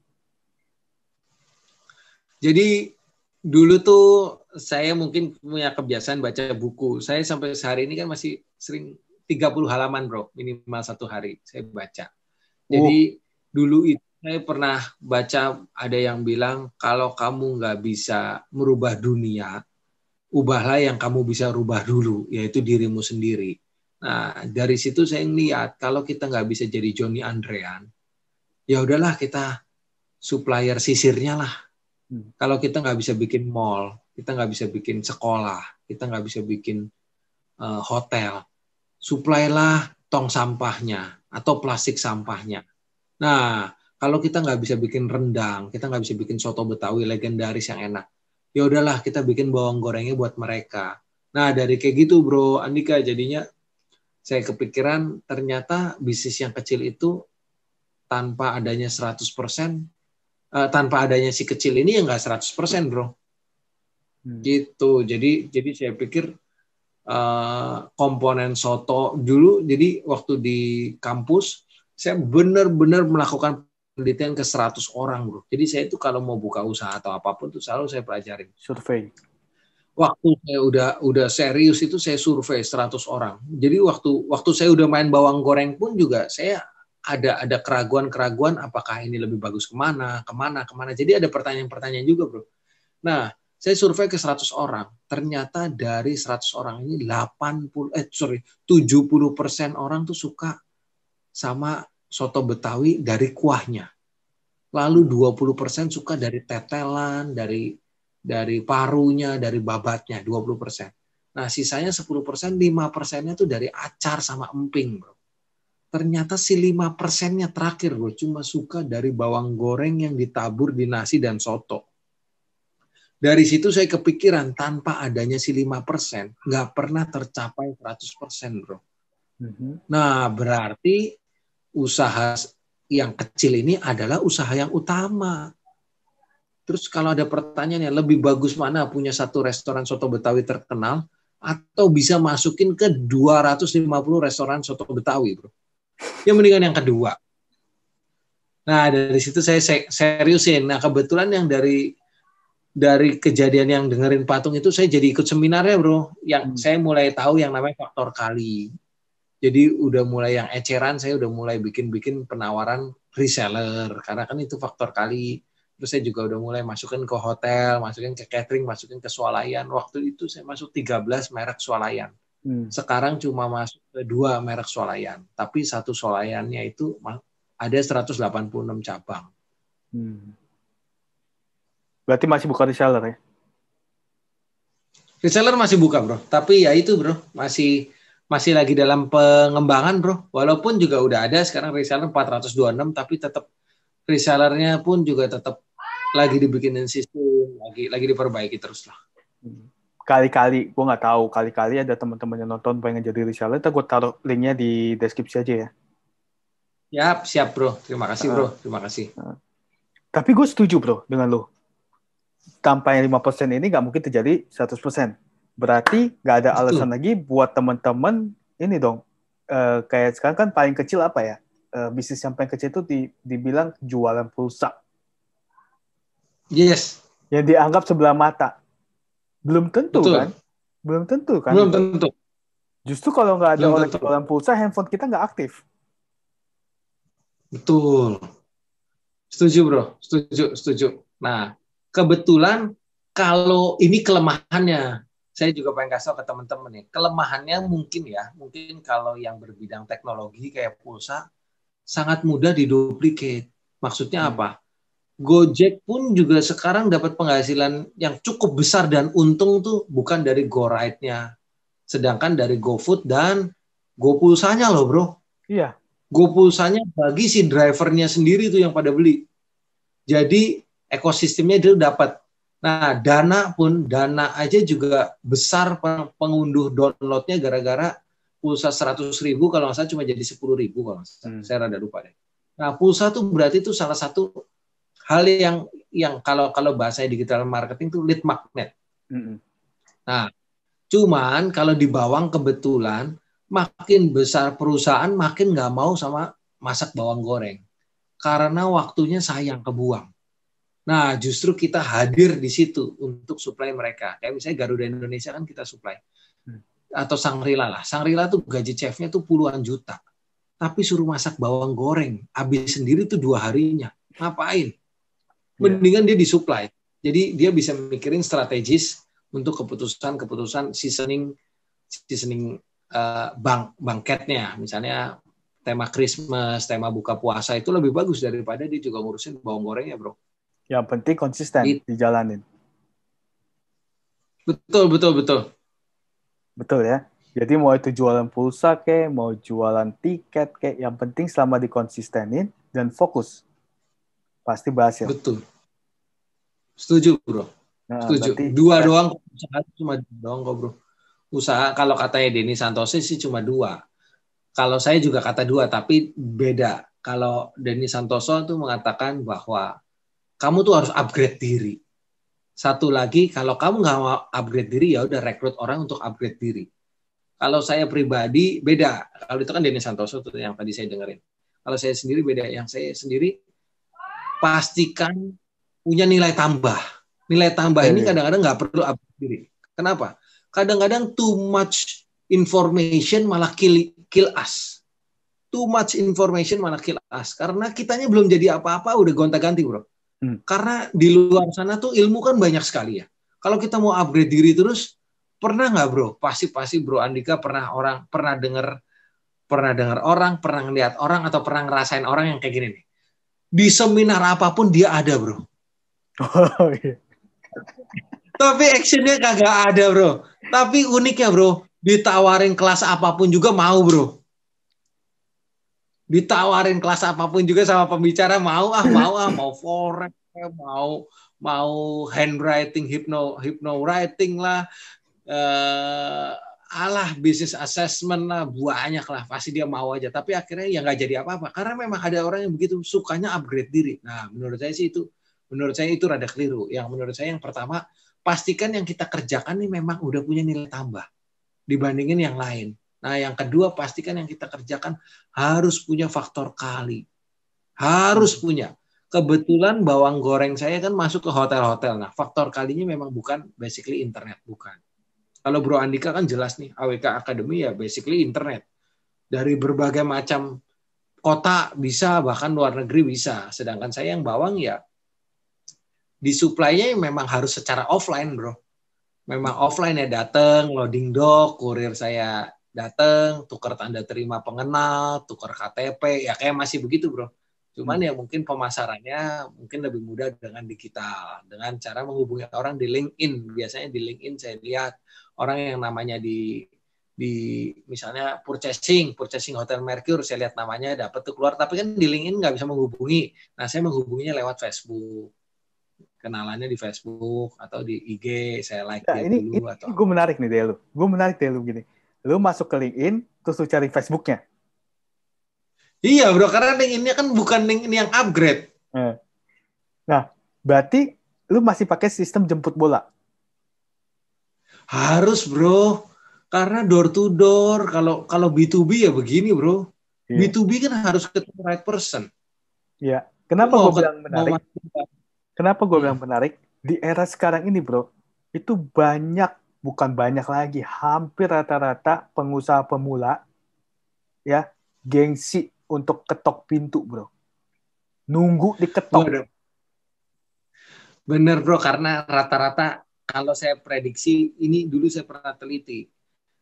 Jadi dulu tuh saya mungkin punya kebiasaan baca buku. Saya sampai sehari ini kan masih sering 30 halaman, Bro, minimal satu hari saya baca. Jadi oh. dulu itu saya pernah baca ada yang bilang kalau kamu nggak bisa merubah dunia, ubahlah yang kamu bisa rubah dulu, yaitu dirimu sendiri. Nah dari situ saya lihat kalau kita nggak bisa jadi Johnny Andrean, ya udahlah kita supplier sisirnya lah. Hmm. Kalau kita nggak bisa bikin mall, kita nggak bisa bikin sekolah, kita nggak bisa bikin uh, hotel, suplailah tong sampahnya atau plastik sampahnya. Nah, kalau kita nggak bisa bikin rendang, kita nggak bisa bikin soto betawi legendaris yang enak. Ya udahlah kita bikin bawang gorengnya buat mereka. Nah dari kayak gitu bro Andika jadinya saya kepikiran ternyata bisnis yang kecil itu tanpa adanya 100% uh, eh, tanpa adanya si kecil ini ya nggak 100% bro. Hmm. Gitu. Jadi jadi saya pikir uh, komponen soto dulu jadi waktu di kampus saya benar-benar melakukan penelitian ke 100 orang bro. Jadi saya itu kalau mau buka usaha atau apapun tuh selalu saya pelajarin. Survei. Waktu saya udah udah serius itu saya survei 100 orang. Jadi waktu waktu saya udah main bawang goreng pun juga saya ada ada keraguan-keraguan apakah ini lebih bagus kemana, kemana, kemana. Jadi ada pertanyaan-pertanyaan juga bro. Nah, saya survei ke 100 orang. Ternyata dari 100 orang ini 80 eh sorry 70 persen orang tuh suka sama soto Betawi dari kuahnya. Lalu 20% hmm. suka dari tetelan, dari dari parunya, dari babatnya, 20%. Nah, sisanya 10%, 5%-nya itu dari acar sama emping, Bro. Ternyata si 5%-nya terakhir, Bro, cuma suka dari bawang goreng yang ditabur di nasi dan soto. Dari situ saya kepikiran tanpa adanya si 5%, nggak pernah tercapai 100%, Bro. Hmm. Nah, berarti usaha yang kecil ini adalah usaha yang utama. Terus kalau ada pertanyaan yang lebih bagus mana punya satu restoran soto Betawi terkenal atau bisa masukin ke 250 restoran soto Betawi, Bro. Yang mendingan yang kedua. Nah, dari situ saya seriusin. Nah, kebetulan yang dari dari kejadian yang dengerin patung itu saya jadi ikut seminarnya, Bro. Yang hmm. saya mulai tahu yang namanya faktor kali. Jadi udah mulai yang eceran saya udah mulai bikin-bikin penawaran reseller karena kan itu faktor kali. Terus saya juga udah mulai masukin ke hotel, masukin ke catering, masukin ke swalayan. Waktu itu saya masuk 13 merek swalayan. Hmm. Sekarang cuma masuk ke dua merek swalayan, tapi satu swalayannya itu ada 186 cabang. Hmm. Berarti masih buka reseller ya? Reseller masih buka, bro. Tapi ya itu, bro, masih masih lagi dalam pengembangan bro. Walaupun juga udah ada sekarang reseller 426 tapi tetap resellernya pun juga tetap lagi dibikinin sistem, lagi lagi diperbaiki terus lah. Kali-kali, gua nggak tahu. Kali-kali ada teman-teman yang nonton pengen jadi reseller, gue taruh linknya di deskripsi aja ya. Ya, siap bro. Terima kasih bro. Ah. Terima kasih. Ah. Tapi gua setuju bro dengan lo. yang 5% ini nggak mungkin terjadi 100%. Berarti nggak ada Betul. alasan lagi buat teman-teman ini dong. Uh, kayak sekarang kan paling kecil apa ya? Uh, bisnis yang paling kecil itu di, dibilang jualan pulsa. Yes. Yang dianggap sebelah mata. Belum tentu Betul. kan? Belum tentu kan? Belum tentu. Justru kalau nggak ada Belum orang jualan pulsa, handphone kita nggak aktif. Betul. Setuju bro, setuju, setuju. Nah, kebetulan kalau ini kelemahannya, saya juga pengen kasih tau ke teman-teman nih, kelemahannya mungkin ya, mungkin kalau yang berbidang teknologi kayak pulsa, sangat mudah diduplikat. Maksudnya hmm. apa? Gojek pun juga sekarang dapat penghasilan yang cukup besar dan untung tuh bukan dari GoRide-nya. Sedangkan dari GoFood dan GoPulsanya loh bro. Iya. GoPulsanya bagi si drivernya sendiri tuh yang pada beli. Jadi ekosistemnya dia dapat Nah, dana pun, dana aja juga besar pengunduh downloadnya gara-gara pulsa 100 ribu, kalau nggak salah cuma jadi 10 ribu, kalau nggak salah. Hmm. Saya rada lupa deh. Nah, pulsa tuh berarti itu salah satu hal yang yang kalau kalau bahasa digital marketing itu lead magnet. Hmm. Nah, cuman kalau di bawang kebetulan makin besar perusahaan makin nggak mau sama masak bawang goreng karena waktunya sayang kebuang. Nah, justru kita hadir di situ untuk supply mereka. Kayak misalnya Garuda Indonesia kan kita supply. Hmm. Atau Sangrila lah. Sangrila tuh gaji chefnya tuh puluhan juta. Tapi suruh masak bawang goreng. Habis sendiri tuh dua harinya. Ngapain? Iya. Mendingan dia disuplai. Jadi dia bisa mikirin strategis untuk keputusan-keputusan seasoning seasoning uh, bangketnya. Misalnya tema Christmas, tema buka puasa itu lebih bagus daripada dia juga ngurusin bawang gorengnya, bro. Yang penting konsisten It, dijalanin. Betul, betul, betul. Betul ya. Jadi mau itu jualan pulsa ke, mau jualan tiket ke, yang penting selama dikonsistenin dan fokus. Pasti berhasil. Betul. Setuju, Bro. Nah, Setuju. Berarti, dua doang usaha cuma doang kok, Bro. Usaha kalau katanya Denny Santoso sih cuma dua. Kalau saya juga kata dua, tapi beda. Kalau Denny Santoso tuh mengatakan bahwa kamu tuh harus upgrade diri. Satu lagi, kalau kamu nggak mau upgrade diri, ya udah rekrut orang untuk upgrade diri. Kalau saya pribadi beda. Kalau itu kan Denis Santoso tuh yang tadi saya dengerin. Kalau saya sendiri beda. Yang saya sendiri pastikan punya nilai tambah. Nilai tambah ini iya. kadang-kadang nggak perlu upgrade diri. Kenapa? Kadang-kadang too much information malah kill, kill us. Too much information malah kill us. Karena kitanya belum jadi apa-apa, udah gonta-ganti, bro Hmm. Karena di luar sana tuh ilmu kan banyak sekali ya. Kalau kita mau upgrade diri terus, pernah nggak bro? Pasti pasti bro Andika pernah orang pernah dengar pernah dengar orang, pernah ngeliat orang atau pernah ngerasain orang yang kayak gini nih. Di seminar apapun dia ada bro. Oh, iya. Tapi actionnya kagak ada bro. Tapi uniknya bro, ditawarin kelas apapun juga mau bro ditawarin kelas apapun juga sama pembicara mau ah mau ah mau forex mau mau handwriting hypno hypno writing lah eh, alah bisnis assessment lah banyak lah pasti dia mau aja tapi akhirnya ya nggak jadi apa-apa karena memang ada orang yang begitu sukanya upgrade diri nah menurut saya sih itu menurut saya itu rada keliru yang menurut saya yang pertama pastikan yang kita kerjakan ini memang udah punya nilai tambah dibandingin yang lain Nah, yang kedua pastikan yang kita kerjakan harus punya faktor kali. Harus hmm. punya. Kebetulan bawang goreng saya kan masuk ke hotel-hotel. Nah, faktor kalinya memang bukan basically internet, bukan. Kalau Bro Andika kan jelas nih, AWK Academy ya basically internet. Dari berbagai macam kota bisa, bahkan luar negeri bisa. Sedangkan saya yang bawang ya di supply-nya memang harus secara offline, Bro memang offline ya datang loading dock kurir saya datang tukar tanda terima pengenal tukar KTP ya kayak masih begitu bro cuman hmm. ya mungkin pemasarannya mungkin lebih mudah dengan digital dengan cara menghubungi orang di LinkedIn biasanya di LinkedIn saya lihat orang yang namanya di di misalnya purchasing, purchasing Hotel Mercure, saya lihat namanya dapat tuh keluar, tapi kan di LinkedIn nggak bisa menghubungi. Nah, saya menghubunginya lewat Facebook. Kenalannya di Facebook atau di IG, saya like nah, dia ini, dulu. Ini atau... gue menarik nih, Delu. Gue menarik, Delu, gini lu masuk ke LinkedIn terus lu cari Facebooknya iya bro karena LinkedIn-nya kan bukan LinkedIn yang upgrade eh. nah berarti lu masih pakai sistem jemput bola harus bro karena door to door kalau kalau B2B ya begini bro B2B iya. kan harus ke right person Iya. kenapa gue bilang menarik kenapa gue hmm. bilang menarik di era sekarang ini bro itu banyak bukan banyak lagi, hampir rata-rata pengusaha pemula ya gengsi untuk ketok pintu, Bro. Nunggu diketok. Bener, Bener Bro, karena rata-rata kalau saya prediksi ini dulu saya pernah teliti.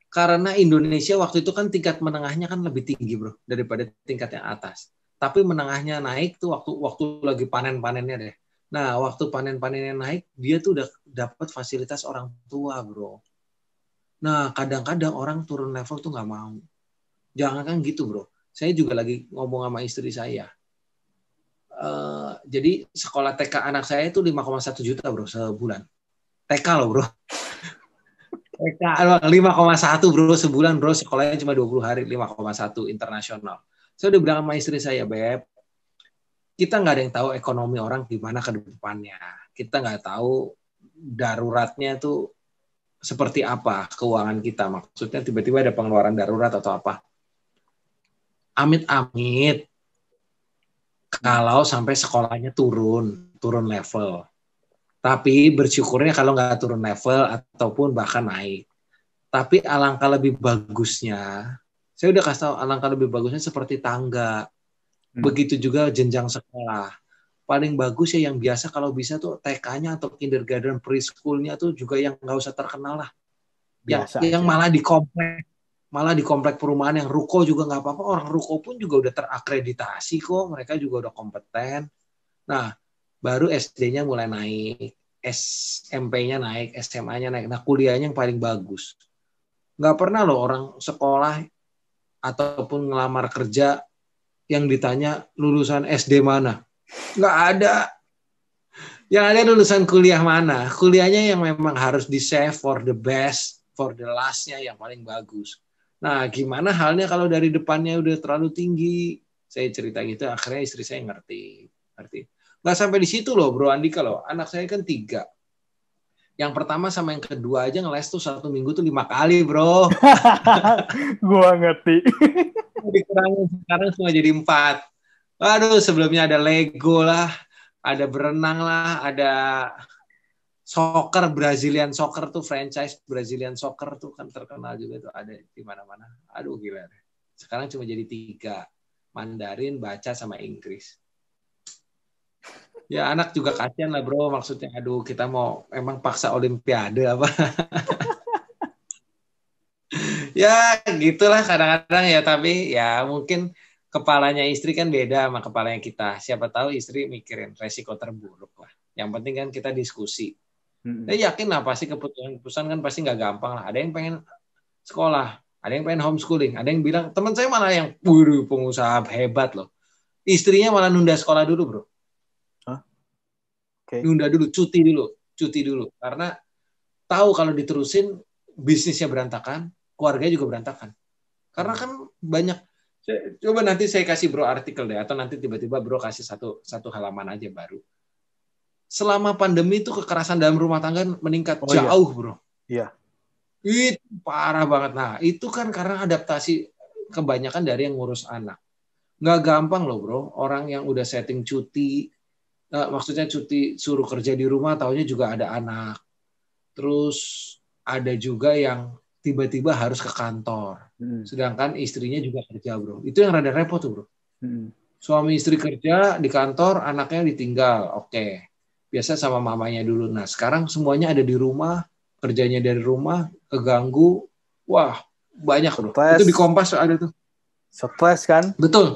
Karena Indonesia waktu itu kan tingkat menengahnya kan lebih tinggi, Bro, daripada tingkat yang atas. Tapi menengahnya naik tuh waktu waktu lagi panen-panennya deh Nah, waktu panen-panennya naik, dia tuh udah dapat fasilitas orang tua, bro. Nah, kadang-kadang orang turun level tuh nggak mau. Jangan kan gitu, bro. Saya juga lagi ngomong sama istri saya. Uh, jadi sekolah TK anak saya itu 5,1 juta, bro, sebulan. TK loh, bro. <laughs> TK 5,1 bro sebulan bro sekolahnya cuma 20 hari 5,1 internasional. Saya udah bilang sama istri saya, Beb, kita nggak ada yang tahu ekonomi orang gimana ke depannya. Kita nggak tahu daruratnya itu seperti apa keuangan kita. Maksudnya tiba-tiba ada pengeluaran darurat atau apa. Amit-amit kalau sampai sekolahnya turun, turun level. Tapi bersyukurnya kalau nggak turun level ataupun bahkan naik. Tapi alangkah lebih bagusnya, saya udah kasih tahu alangkah lebih bagusnya seperti tangga Hmm. Begitu juga jenjang sekolah. Paling bagus ya yang biasa kalau bisa tuh TK-nya atau kindergarten preschool-nya tuh juga yang nggak usah terkenal lah. Biasa yang, yang malah di komplek malah di komplek perumahan yang ruko juga nggak apa-apa orang ruko pun juga udah terakreditasi kok mereka juga udah kompeten nah baru SD-nya mulai naik SMP-nya naik SMA-nya naik nah kuliahnya yang paling bagus nggak pernah loh orang sekolah ataupun ngelamar kerja yang ditanya lulusan SD mana. Nggak ada. Yang ada lulusan kuliah mana. Kuliahnya yang memang harus di save for the best, for the lastnya yang paling bagus. Nah, gimana halnya kalau dari depannya udah terlalu tinggi? Saya cerita gitu, akhirnya istri saya ngerti. Ngerti. Nggak sampai di situ loh, Bro Andika Kalau Anak saya kan tiga. Yang pertama sama yang kedua aja ngeles tuh satu minggu tuh lima kali, bro. <laughs> Gua ngerti dikurangin sekarang semua jadi empat. Aduh sebelumnya ada Lego lah, ada berenang lah, ada soccer Brazilian soccer tuh franchise Brazilian soccer tuh kan terkenal juga tuh ada di mana-mana. Aduh gila Sekarang cuma jadi tiga. Mandarin, baca sama Inggris. Ya anak juga kasihan lah bro maksudnya aduh kita mau emang paksa olimpiade apa. <laughs> ya gitulah kadang-kadang ya tapi ya mungkin kepalanya istri kan beda sama kepala yang kita. Siapa tahu istri mikirin resiko terburuk lah. Yang penting kan kita diskusi. Hmm. yakin lah pasti keputusan-keputusan kan pasti nggak gampang lah. Ada yang pengen sekolah, ada yang pengen homeschooling, ada yang bilang teman saya malah yang buru pengusaha hebat loh. Istrinya malah nunda sekolah dulu bro. Huh? Okay. Nunda dulu, cuti dulu, cuti dulu. Karena tahu kalau diterusin bisnisnya berantakan, keluarganya juga berantakan. Karena hmm. kan banyak coba nanti saya kasih bro artikel deh atau nanti tiba-tiba bro kasih satu satu halaman aja baru. Selama pandemi itu kekerasan dalam rumah tangga meningkat oh, iya. jauh, iya. Bro. Iya. Itu parah banget. Nah, itu kan karena adaptasi kebanyakan dari yang ngurus anak. Nggak gampang loh, Bro. Orang yang udah setting cuti, eh, maksudnya cuti suruh kerja di rumah, taunya juga ada anak. Terus ada juga yang tiba-tiba harus ke kantor. Hmm. Sedangkan istrinya juga kerja, bro. Itu yang rada repot bro. Hmm. Suami istri kerja di kantor, anaknya ditinggal. Oke. Okay. Biasa sama mamanya dulu. Nah, sekarang semuanya ada di rumah, kerjanya dari rumah, keganggu. Wah, banyak, bro. Stress. Itu di Kompas ada tuh. Stress kan? Betul.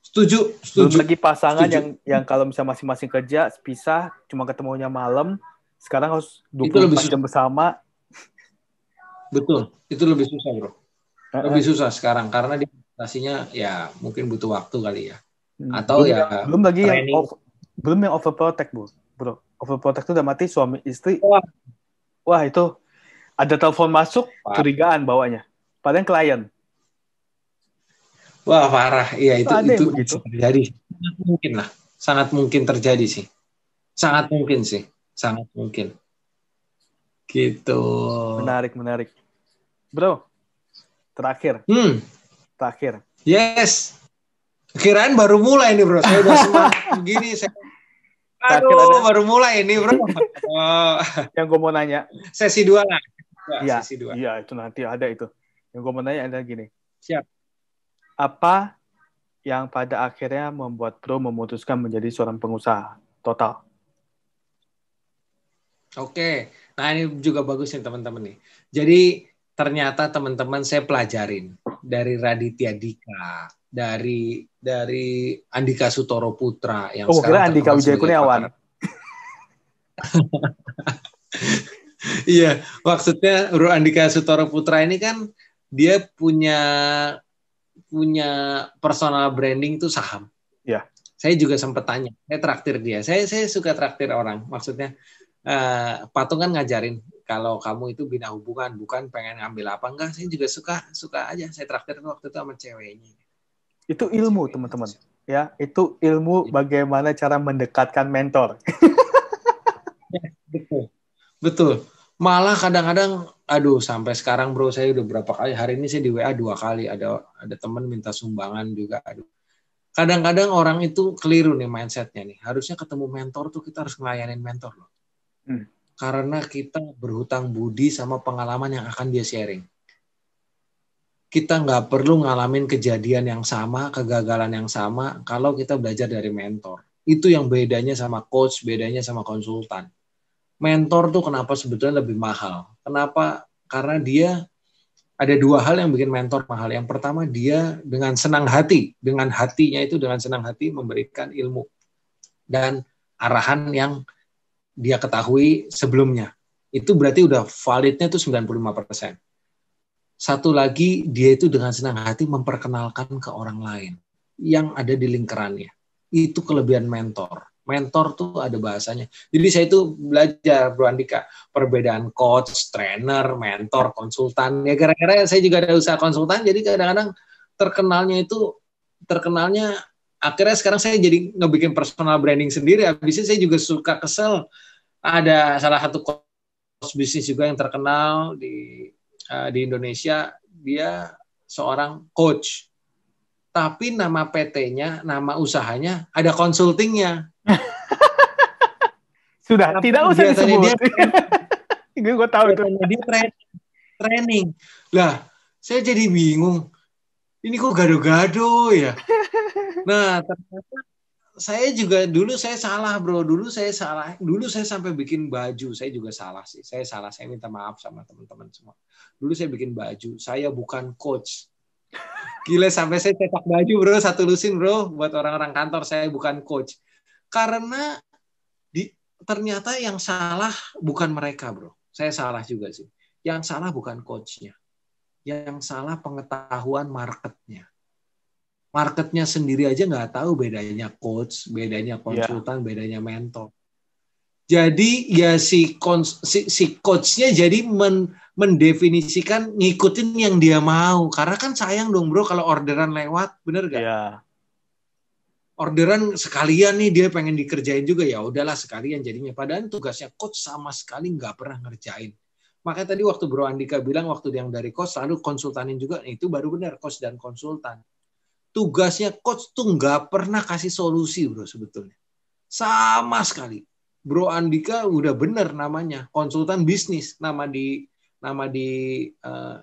Setuju, setuju. Belum lagi pasangan setuju. yang yang kalau misalnya masing-masing kerja, pisah, cuma ketemunya malam. Sekarang harus 24 jam bersama, Betul, itu lebih susah bro. Lebih susah sekarang karena dimasinya ya mungkin butuh waktu kali ya. Hmm. Atau belum, ya belum lagi training. yang over, belum yang overprotect bro. Bro, overprotect itu udah mati suami istri. Wah, Wah itu ada telepon masuk Wah. curigaan bawanya. Padahal klien. Wah parah, iya itu itu, itu, itu terjadi. Sangat mungkin lah, sangat mungkin terjadi sih, sangat mungkin sih, sangat mungkin. Gitu. Menarik, menarik. Bro, terakhir. Hmm. Terakhir. Yes. Kirain baru mulai nih, Bro. Saya udah semangat <laughs> begini. Saya... Aduh, ada... baru mulai ini, Bro. Oh. <laughs> Yang gue mau nanya. Sesi dua lah. Iya, iya itu nanti ada itu. Yang gue mau nanya adalah gini. Siap. Apa yang pada akhirnya membuat Bro memutuskan menjadi seorang pengusaha total? Oke, Nah ini juga bagus nih teman-teman nih. Jadi ternyata teman-teman saya pelajarin dari Raditya Dika, dari dari Andika Sutoro Putra yang oh, sekarang kira Andika Wijaya Kurniawan. <laughs> Iya, maksudnya Bro Andika Sutoro Putra ini kan dia punya punya personal branding tuh saham. Iya. Saya juga sempat tanya, saya traktir dia. Saya saya suka traktir orang. Maksudnya uh, patung kan ngajarin kalau kamu itu bina hubungan bukan pengen ngambil apa enggak saya juga suka suka aja saya traktir waktu itu sama ceweknya itu ilmu teman-teman ya itu ilmu iya. bagaimana cara mendekatkan mentor <laughs> betul betul malah kadang-kadang aduh sampai sekarang bro saya udah berapa kali hari ini saya di WA dua kali ada ada teman minta sumbangan juga aduh kadang-kadang orang itu keliru nih mindsetnya nih harusnya ketemu mentor tuh kita harus ngelayanin mentor loh Hmm. Karena kita berhutang budi sama pengalaman yang akan dia sharing. Kita nggak perlu ngalamin kejadian yang sama, kegagalan yang sama, kalau kita belajar dari mentor. Itu yang bedanya sama coach, bedanya sama konsultan. Mentor tuh kenapa sebetulnya lebih mahal? Kenapa? Karena dia ada dua hal yang bikin mentor mahal. Yang pertama dia dengan senang hati, dengan hatinya itu dengan senang hati memberikan ilmu dan arahan yang dia ketahui sebelumnya. Itu berarti udah validnya itu 95%. Satu lagi, dia itu dengan senang hati memperkenalkan ke orang lain yang ada di lingkarannya. Itu kelebihan mentor. Mentor tuh ada bahasanya. Jadi saya itu belajar, Bro Andika, perbedaan coach, trainer, mentor, konsultan. Ya gara-gara saya juga ada usaha konsultan, jadi kadang-kadang terkenalnya itu, terkenalnya akhirnya sekarang saya jadi ngebikin personal branding sendiri habisnya saya juga suka kesel ada salah satu coach bisnis juga yang terkenal di uh, di Indonesia dia seorang coach tapi nama PT-nya nama usahanya ada konsultingnya <laughs> sudah tapi tidak usah disebut dia, <laughs> dia gue tahu itu dia training training lah saya jadi bingung ini kok gado-gado ya <laughs> nah ternyata saya juga dulu saya salah bro dulu saya salah dulu saya sampai bikin baju saya juga salah sih saya salah saya minta maaf sama teman-teman semua dulu saya bikin baju saya bukan coach gila sampai saya cetak baju bro satu lusin bro buat orang-orang kantor saya bukan coach karena di ternyata yang salah bukan mereka bro saya salah juga sih yang salah bukan coachnya yang salah pengetahuan marketnya marketnya sendiri aja nggak tahu bedanya coach, bedanya iya. konsultan, yeah. bedanya mentor. Jadi ya si si, si coachnya jadi men, mendefinisikan ngikutin yang dia mau. Karena kan sayang dong bro kalau orderan lewat, bener gak? Yeah. Orderan sekalian nih dia pengen dikerjain juga ya udahlah sekalian jadinya. Padahal tugasnya coach sama sekali nggak pernah ngerjain. Makanya tadi waktu Bro Andika bilang waktu yang dari kos lalu konsultanin juga, nah, itu baru benar kos dan konsultan tugasnya coach tuh nggak pernah kasih solusi bro sebetulnya sama sekali bro Andika udah bener namanya konsultan bisnis nama di nama di uh, eh,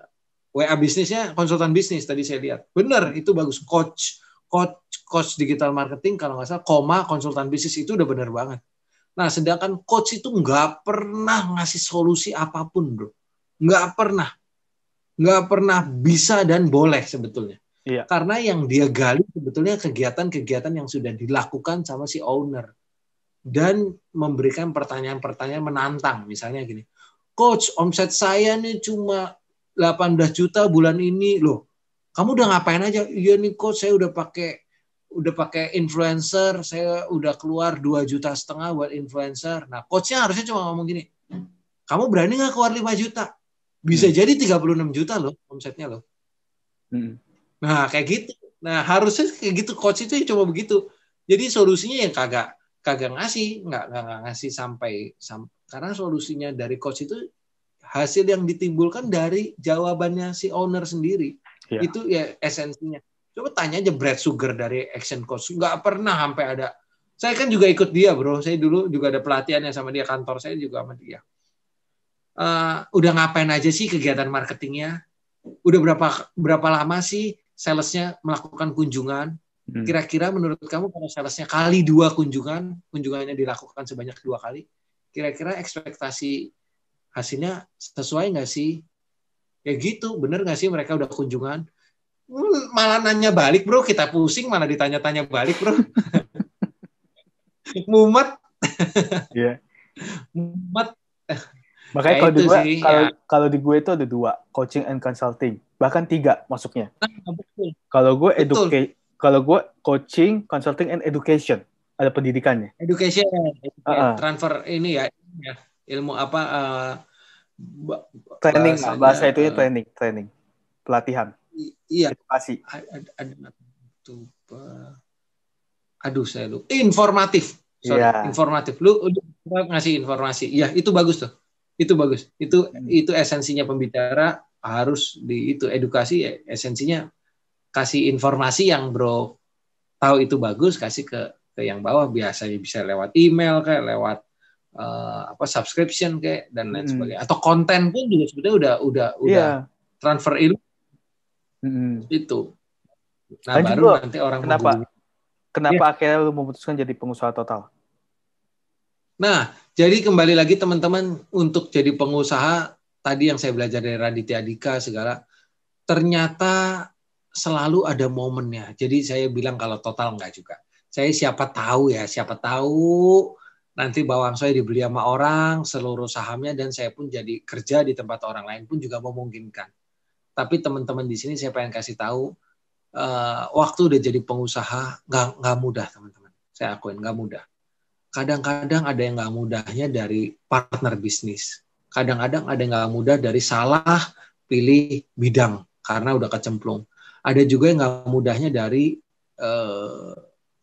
WA bisnisnya konsultan bisnis tadi saya lihat bener itu bagus coach coach coach digital marketing kalau nggak salah koma konsultan bisnis itu udah bener banget nah sedangkan coach itu nggak pernah ngasih solusi apapun bro nggak pernah nggak pernah bisa dan boleh sebetulnya Iya. Karena yang dia gali sebetulnya kegiatan-kegiatan yang sudah dilakukan sama si owner dan memberikan pertanyaan-pertanyaan menantang misalnya gini. Coach, omset saya nih cuma 18 juta bulan ini loh. Kamu udah ngapain aja? Iya nih coach, saya udah pakai udah pakai influencer, saya udah keluar 2 juta setengah buat influencer. Nah, coachnya harusnya cuma ngomong gini. Kamu berani nggak keluar 5 juta? Bisa hmm. jadi 36 juta loh omsetnya loh. Hmm Nah, kayak gitu. Nah, harusnya kayak gitu coach itu ya coba begitu. Jadi solusinya yang kagak kagak ngasih, nggak nggak ngasih sampai, sampai karena solusinya dari coach itu hasil yang ditimbulkan dari jawabannya si owner sendiri. Yeah. Itu ya esensinya. Coba tanya aja Brad Sugar dari Action Coach. Nggak pernah sampai ada. Saya kan juga ikut dia, bro. Saya dulu juga ada pelatihannya sama dia. Kantor saya juga sama dia. Uh, udah ngapain aja sih kegiatan marketingnya? Udah berapa berapa lama sih salesnya melakukan kunjungan. Hmm. Kira-kira menurut kamu kalau salesnya kali dua kunjungan, kunjungannya dilakukan sebanyak dua kali, kira-kira ekspektasi hasilnya sesuai nggak sih? Ya gitu, bener nggak sih mereka udah kunjungan? Hmm, malah nanya balik bro, kita pusing mana ditanya-tanya balik bro. <laughs> Mumet. Iya. Mumet. Makanya ya, kalau di gue kalau ya. kalau di gue itu ada dua coaching and consulting bahkan tiga masuknya. Ah, kalau gue educate kalau gue coaching, consulting and education ada pendidikannya. Education, uh -uh. transfer ya, ini ya, ilmu apa? Uh, training bahasanya, bahasa itu ya uh, eh. training, training, pelatihan. Iya. Edukasi. aduh saya lu informatif. Sorry, yeah. informatif. Lu, lu ngasih informasi. Iya, itu bagus tuh itu bagus itu hmm. itu esensinya pembicara harus di itu edukasi esensinya kasih informasi yang bro tahu itu bagus kasih ke ke yang bawah biasanya bisa lewat email kayak lewat uh, apa subscription kayak dan lain hmm. sebagainya atau konten pun juga sebenarnya udah udah yeah. udah iya. transfer ilmu hmm. itu nah Lanjut baru bro. nanti orang kenapa kenapa yeah. akhirnya lu memutuskan jadi pengusaha total Nah, jadi kembali lagi teman-teman untuk jadi pengusaha tadi yang saya belajar dari Raditya Dika segala ternyata selalu ada momennya. Jadi saya bilang kalau total enggak juga. Saya siapa tahu ya, siapa tahu nanti bawang saya dibeli sama orang, seluruh sahamnya dan saya pun jadi kerja di tempat orang lain pun juga memungkinkan. Tapi teman-teman di sini saya pengen kasih tahu uh, waktu udah jadi pengusaha nggak nggak mudah teman-teman. Saya akuin nggak mudah kadang-kadang ada yang nggak mudahnya dari partner bisnis. Kadang-kadang ada yang nggak mudah dari salah pilih bidang karena udah kecemplung. Ada juga yang nggak mudahnya dari eh,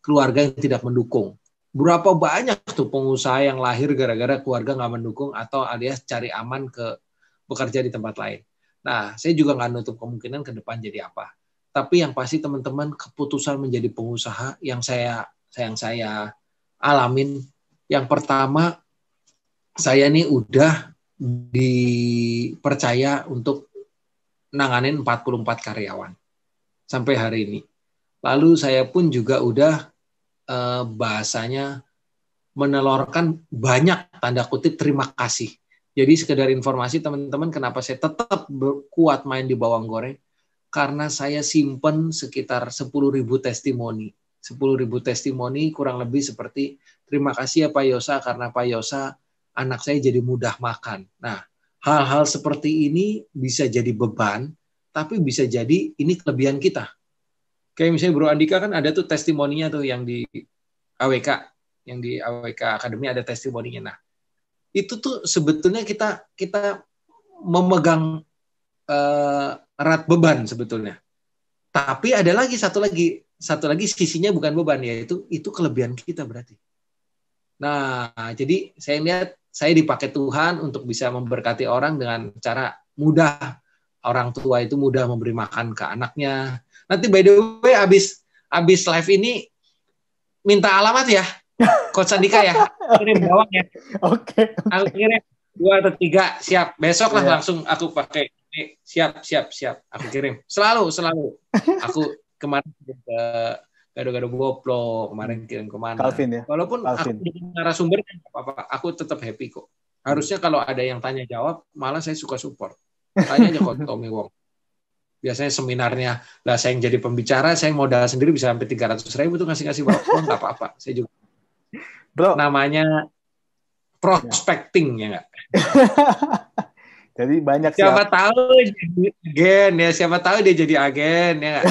keluarga yang tidak mendukung. Berapa banyak tuh pengusaha yang lahir gara-gara keluarga nggak mendukung atau alias cari aman ke bekerja di tempat lain. Nah, saya juga nggak nutup kemungkinan ke depan jadi apa. Tapi yang pasti teman-teman keputusan menjadi pengusaha yang saya yang saya alamin. Yang pertama, saya ini udah dipercaya untuk nanganin 44 karyawan sampai hari ini. Lalu saya pun juga udah eh, bahasanya menelorkan banyak tanda kutip terima kasih. Jadi sekedar informasi teman-teman kenapa saya tetap kuat main di bawang goreng karena saya simpen sekitar 10.000 testimoni 10.000 testimoni kurang lebih seperti terima kasih ya Pak Yosa karena Pak Yosa anak saya jadi mudah makan. Nah, hal-hal seperti ini bisa jadi beban, tapi bisa jadi ini kelebihan kita. Kayak misalnya Bro Andika kan ada tuh testimoninya tuh yang di AWK, yang di AWK Akademi ada testimoninya. Nah, itu tuh sebetulnya kita kita memegang eh, erat beban sebetulnya. Tapi ada lagi satu lagi satu lagi sisinya bukan beban ya itu itu kelebihan kita berarti. Nah, jadi saya lihat saya dipakai Tuhan untuk bisa memberkati orang dengan cara mudah. Orang tua itu mudah memberi makan ke anaknya. Nanti by the way abis abis live ini minta alamat ya, Coach Sandika ya, kirim bawang ya. Oke. Okay, Kirim dua atau tiga siap. Besok lah yeah. langsung aku pakai. Siap, siap, siap. Aku kirim. Selalu, selalu. Aku kemarin ke gado-gado goplo kemarin hmm. kirim kemana Calvin ya walaupun Calvin. aku narasumber apa aku tetap happy kok harusnya hmm. kalau ada yang tanya jawab malah saya suka support tanya aja kok <laughs> Tommy Wong biasanya seminarnya lah saya yang jadi pembicara saya yang modal sendiri bisa sampai tiga ratus ribu tuh ngasih ngasih waktu nggak apa apa saya juga bro namanya ya. prospecting ya nggak <laughs> Jadi banyak siapa siap... tahu jadi agen ya, siapa tahu dia jadi agen ya. <laughs>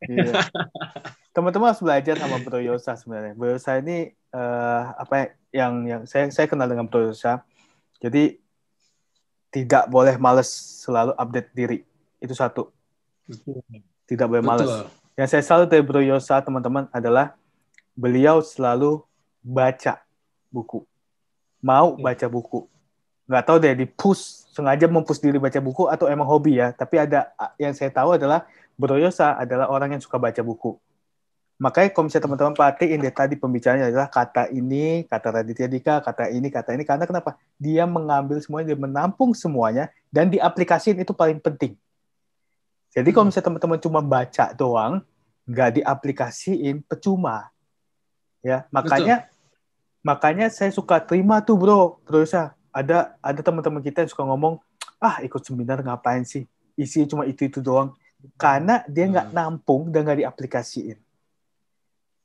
Iya. Teman-teman harus belajar sama Bro Yosa sebenarnya. Bro Yosa ini uh, apa ya, yang yang saya saya kenal dengan Bro Yosa. Jadi tidak boleh males selalu update diri. Itu satu. Tidak boleh males. Yang saya selalu dari Bro Yosa teman-teman adalah beliau selalu baca buku. Mau iya. baca buku nggak tahu deh di push sengaja mempus diri baca buku atau emang hobi ya tapi ada yang saya tahu adalah Bro Yosa adalah orang yang suka baca buku makanya kalau misalnya teman-teman perhatiin deh tadi pembicaranya adalah kata ini kata Raditya Dika kata ini kata ini karena kenapa dia mengambil semuanya dia menampung semuanya dan diaplikasikan itu paling penting jadi kalau hmm. misalnya teman-teman cuma baca doang nggak diaplikasiin percuma ya makanya Betul. makanya saya suka terima tuh bro bro Yosa ada ada teman-teman kita yang suka ngomong ah ikut seminar ngapain sih isinya cuma itu itu doang karena dia nggak hmm. nampung dan nggak diaplikasiin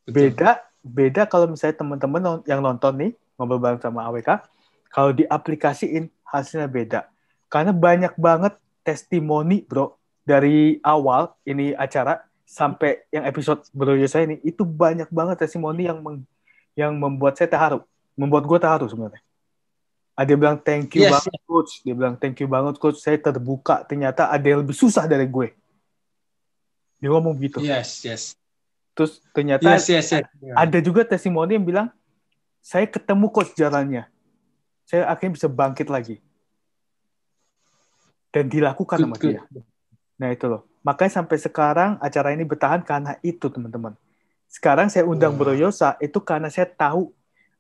beda beda kalau misalnya teman-teman yang nonton nih ngobrol bareng sama AWK kalau diaplikasiin hasilnya beda karena banyak banget testimoni bro dari awal ini acara sampai yang episode berikutnya saya ini itu banyak banget testimoni yang meng, yang membuat saya terharu membuat gue terharu sebenarnya ada ah, yang bilang thank you yes. banget coach dia bilang thank you banget coach saya terbuka ternyata ada yang lebih susah dari gue dia ngomong gitu yes yes terus ternyata yes, yes, yes. ada juga testimoni yang bilang saya ketemu coach jalannya saya akhirnya bisa bangkit lagi dan dilakukan good, sama good. dia nah itu loh makanya sampai sekarang acara ini bertahan karena itu teman-teman sekarang saya undang wow. Bro Yosa itu karena saya tahu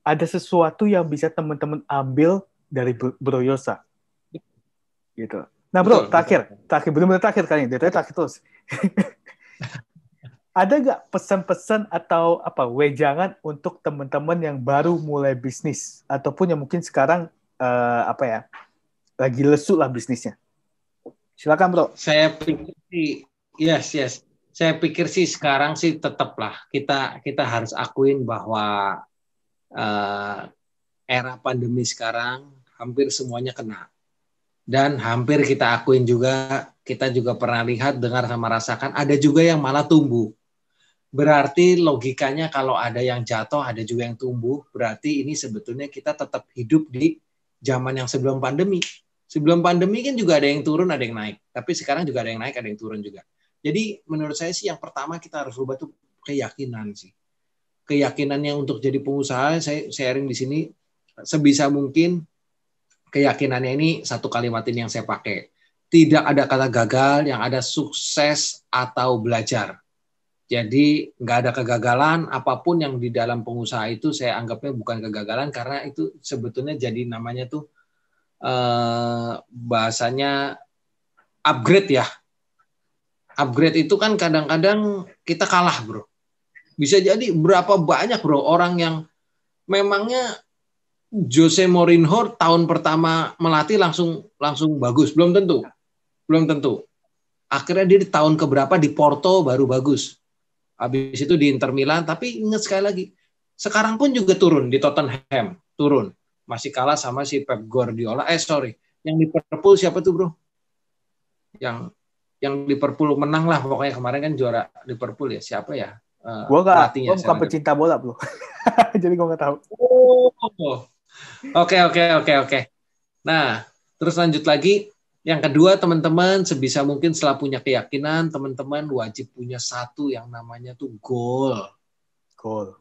ada sesuatu yang bisa teman-teman ambil dari Bro Yosa. Gitu. Nah, Bro, betul, terakhir, betul. terakhir belum terakhir kali ini, terakhir terus. <laughs> ada nggak pesan-pesan atau apa wejangan untuk teman-teman yang baru mulai bisnis ataupun yang mungkin sekarang uh, apa ya lagi lesu lah bisnisnya? Silakan, Bro. Saya pikir sih, yes, yes. Saya pikir sih sekarang sih tetaplah kita kita harus akuin bahwa uh, era pandemi sekarang hampir semuanya kena. Dan hampir kita akuin juga, kita juga pernah lihat, dengar sama rasakan, ada juga yang malah tumbuh. Berarti logikanya kalau ada yang jatuh, ada juga yang tumbuh, berarti ini sebetulnya kita tetap hidup di zaman yang sebelum pandemi. Sebelum pandemi kan juga ada yang turun, ada yang naik. Tapi sekarang juga ada yang naik, ada yang turun juga. Jadi menurut saya sih yang pertama kita harus rubah tuh keyakinan sih keyakinannya untuk jadi pengusaha saya sharing di sini sebisa mungkin keyakinannya ini satu kalimat ini yang saya pakai tidak ada kata gagal yang ada sukses atau belajar jadi nggak ada kegagalan apapun yang di dalam pengusaha itu saya anggapnya bukan kegagalan karena itu sebetulnya jadi namanya tuh eh, bahasanya upgrade ya upgrade itu kan kadang-kadang kita kalah bro bisa jadi berapa banyak bro orang yang memangnya Jose Mourinho tahun pertama melatih langsung langsung bagus, belum tentu. Belum tentu. Akhirnya dia di tahun keberapa di Porto baru bagus. Habis itu di Inter Milan, tapi ingat sekali lagi, sekarang pun juga turun di Tottenham, turun. Masih kalah sama si Pep Guardiola. Eh sorry, yang Liverpool siapa tuh bro? Yang yang Liverpool menang lah pokoknya kemarin kan juara Liverpool ya siapa ya Uh, gue gak, gue bukan pecinta itu. bola bro, <laughs> jadi gue gak tahu. Oh. Oke oke oke oke. Nah, terus lanjut lagi. Yang kedua teman-teman sebisa mungkin setelah punya keyakinan teman-teman wajib punya satu yang namanya tuh goal. Goal.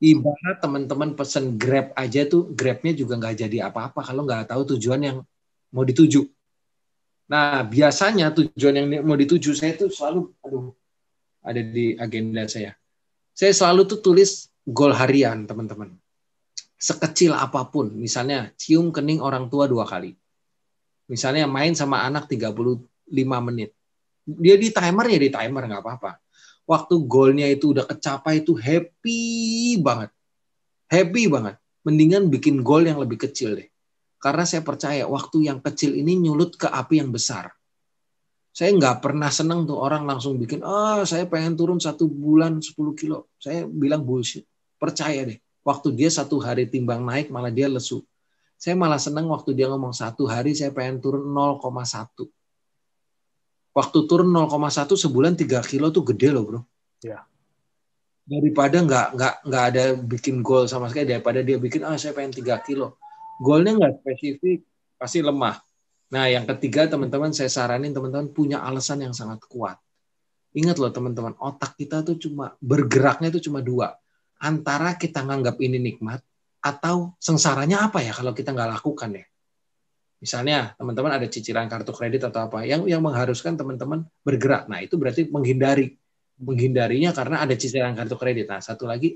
Ibarat teman-teman pesen grab aja tuh grabnya juga nggak jadi apa-apa kalau nggak tahu tujuan yang mau dituju. Nah biasanya tujuan yang mau dituju saya tuh selalu aduh ada di agenda saya. Saya selalu tuh tulis goal harian, teman-teman. Sekecil apapun, misalnya cium kening orang tua dua kali. Misalnya main sama anak 35 menit. Dia di timer ya di timer, nggak apa-apa. Waktu goalnya itu udah kecapai itu happy banget. Happy banget. Mendingan bikin goal yang lebih kecil deh. Karena saya percaya waktu yang kecil ini nyulut ke api yang besar saya nggak pernah seneng tuh orang langsung bikin, oh, saya pengen turun satu bulan 10 kilo. Saya bilang bullshit. Percaya deh. Waktu dia satu hari timbang naik malah dia lesu. Saya malah seneng waktu dia ngomong satu hari saya pengen turun 0,1. Waktu turun 0,1 sebulan 3 kilo tuh gede loh bro. Ya. Daripada nggak nggak nggak ada bikin goal sama sekali daripada dia bikin ah oh, saya pengen 3 kilo. Goalnya nggak spesifik pasti lemah Nah, yang ketiga teman-teman saya saranin teman-teman punya alasan yang sangat kuat. Ingat loh teman-teman, otak kita tuh cuma bergeraknya tuh cuma dua. Antara kita nganggap ini nikmat atau sengsaranya apa ya kalau kita nggak lakukan ya. Misalnya teman-teman ada cicilan kartu kredit atau apa yang yang mengharuskan teman-teman bergerak. Nah, itu berarti menghindari. Menghindarinya karena ada cicilan kartu kredit. Nah, satu lagi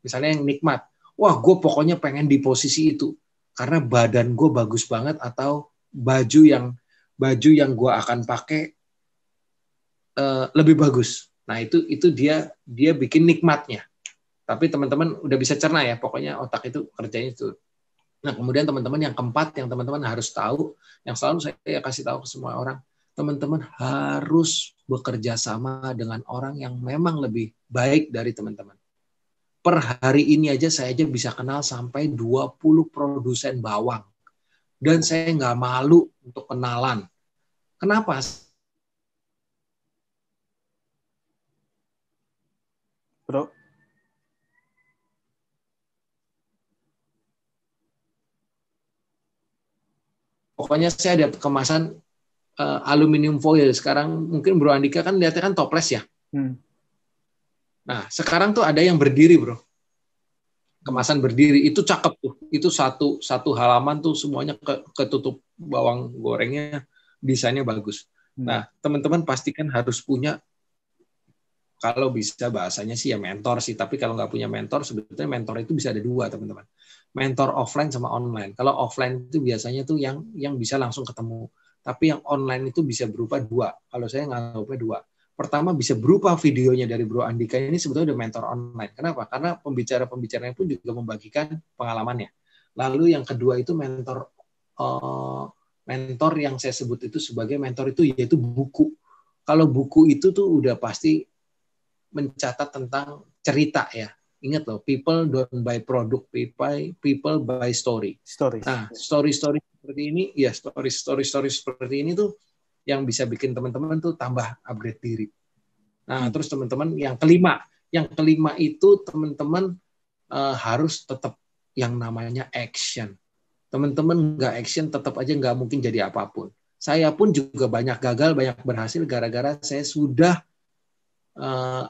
misalnya yang nikmat. Wah, gue pokoknya pengen di posisi itu karena badan gue bagus banget atau baju yang baju yang gue akan pakai uh, lebih bagus. Nah itu itu dia dia bikin nikmatnya. Tapi teman-teman udah bisa cerna ya, pokoknya otak itu kerjanya itu. Nah kemudian teman-teman yang keempat yang teman-teman harus tahu, yang selalu saya kasih tahu ke semua orang, teman-teman harus bekerja sama dengan orang yang memang lebih baik dari teman-teman. Per hari ini aja saya aja bisa kenal sampai 20 produsen bawang dan saya nggak malu untuk kenalan. Kenapa? Bro. Pokoknya saya ada kemasan uh, aluminium foil. Sekarang mungkin Bro Andika kan lihatnya kan toples ya. Hmm. Nah, sekarang tuh ada yang berdiri, Bro kemasan berdiri itu cakep tuh itu satu satu halaman tuh semuanya ke, ketutup bawang gorengnya desainnya bagus hmm. nah teman-teman pastikan harus punya kalau bisa bahasanya sih ya mentor sih tapi kalau nggak punya mentor sebetulnya mentor itu bisa ada dua teman-teman mentor offline sama online kalau offline itu biasanya tuh yang yang bisa langsung ketemu tapi yang online itu bisa berupa dua kalau saya nggak berupa dua pertama bisa berupa videonya dari Bro Andika ini sebetulnya udah mentor online. Kenapa? Karena pembicara-pembicaranya pun juga membagikan pengalamannya. Lalu yang kedua itu mentor uh, mentor yang saya sebut itu sebagai mentor itu yaitu buku. Kalau buku itu tuh udah pasti mencatat tentang cerita ya. Ingat loh, people don't buy product, people buy story. Story. Nah, story-story seperti ini, ya story-story story seperti ini tuh yang bisa bikin teman-teman tuh tambah upgrade diri. Nah, hmm. terus teman-teman yang kelima, yang kelima itu teman-teman uh, harus tetap yang namanya action. Teman-teman nggak action tetap aja nggak mungkin jadi apapun. Saya pun juga banyak gagal, banyak berhasil gara-gara saya sudah uh,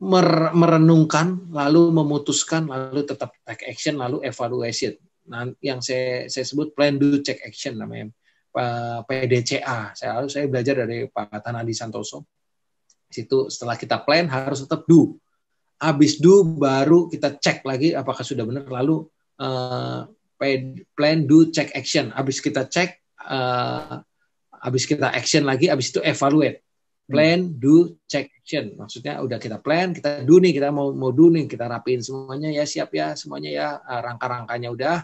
merenungkan, lalu memutuskan, lalu tetap take action, lalu evaluation. Nah, yang saya saya sebut plan do check action namanya Eh, PDCA. Saya harus saya belajar dari Pak Tanadi Santoso. Situ setelah kita plan harus tetap do. Habis do baru kita cek lagi apakah sudah benar lalu uh, plan do check action. Habis kita cek uh, habis kita action lagi habis itu evaluate. Plan, hmm. do, check action. Maksudnya udah kita plan, kita do nih, kita mau mau do nih, kita rapiin semuanya ya siap ya semuanya ya rangka-rangkanya udah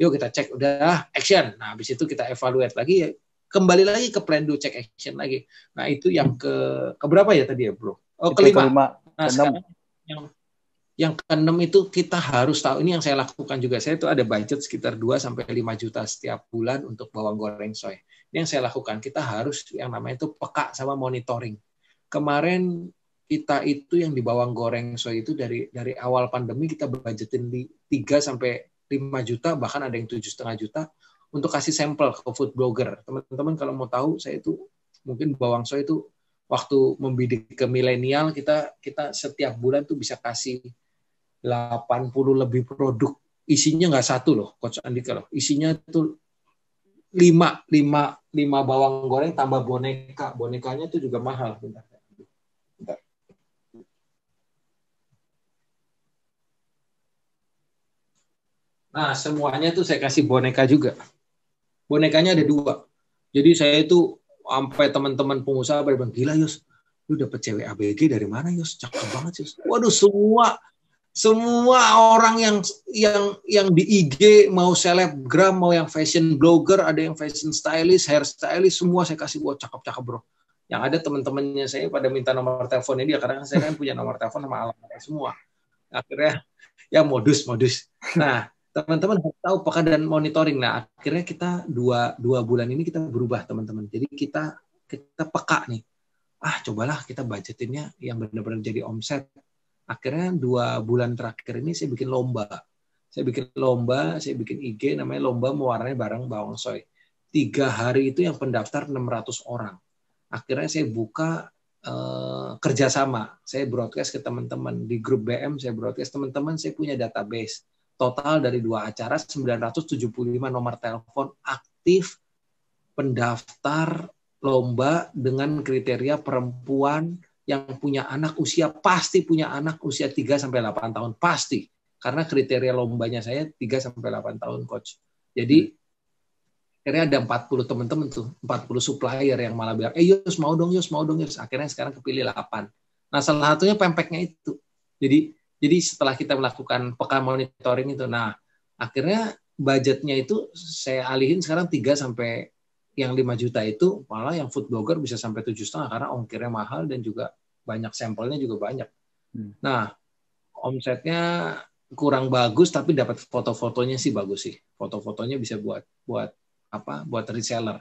yuk kita cek udah action nah habis itu kita evaluate lagi ya kembali lagi ke plan do check action lagi nah itu yang ke berapa ya tadi ya bro oh kelima, lima, nah sekarang yang yang keenam itu kita harus tahu ini yang saya lakukan juga saya itu ada budget sekitar 2 sampai 5 juta setiap bulan untuk bawang goreng soy. Ini yang saya lakukan. Kita harus yang namanya itu peka sama monitoring. Kemarin kita itu yang di bawang goreng soy itu dari dari awal pandemi kita budgetin di 3 sampai 5 juta bahkan ada yang tujuh setengah juta untuk kasih sampel ke food blogger teman-teman kalau mau tahu saya itu mungkin bawang soy itu waktu membidik ke milenial kita kita setiap bulan tuh bisa kasih 80 lebih produk isinya nggak satu loh coach Andika loh isinya tuh lima lima lima bawang goreng tambah boneka bonekanya tuh juga mahal bentar Nah, semuanya tuh saya kasih boneka juga. Bonekanya ada dua. Jadi saya itu sampai teman-teman pengusaha pada bilang, gila Yus, lu dapet cewek ABG dari mana Yus? Cakep banget Yus. Waduh, semua semua orang yang yang yang di IG mau selebgram mau yang fashion blogger ada yang fashion stylist hair stylist semua saya kasih buat cakep-cakep bro yang ada teman-temannya saya pada minta nomor teleponnya dia karena saya kan punya nomor telepon sama alamatnya semua akhirnya ya modus modus nah teman-teman harus tahu peka dan monitoring. Nah, akhirnya kita dua, dua bulan ini kita berubah, teman-teman. Jadi kita kita peka nih. Ah, cobalah kita budgetinnya yang benar-benar jadi omset. Akhirnya dua bulan terakhir ini saya bikin lomba. Saya bikin lomba, saya bikin IG namanya lomba mewarnai barang bawang soy. Tiga hari itu yang pendaftar 600 orang. Akhirnya saya buka eh, kerjasama. Saya broadcast ke teman-teman di grup BM, saya broadcast teman-teman, saya punya database total dari dua acara 975 nomor telepon aktif pendaftar lomba dengan kriteria perempuan yang punya anak usia pasti punya anak usia 3 sampai 8 tahun pasti karena kriteria lombanya saya 3 sampai 8 tahun coach. Jadi hmm. akhirnya ada 40 teman-teman tuh, 40 supplier yang malah bilang, "Eh, Yus mau dong, Yus mau dong, Yus." Akhirnya sekarang kepilih 8. Nah, salah satunya pempeknya itu. Jadi jadi setelah kita melakukan peka monitoring itu, nah akhirnya budgetnya itu saya alihin sekarang 3 sampai yang 5 juta itu malah yang food blogger bisa sampai tujuh setengah karena ongkirnya mahal dan juga banyak sampelnya juga banyak. Hmm. Nah omsetnya kurang bagus tapi dapat foto-fotonya sih bagus sih. Foto-fotonya bisa buat buat apa? Buat reseller.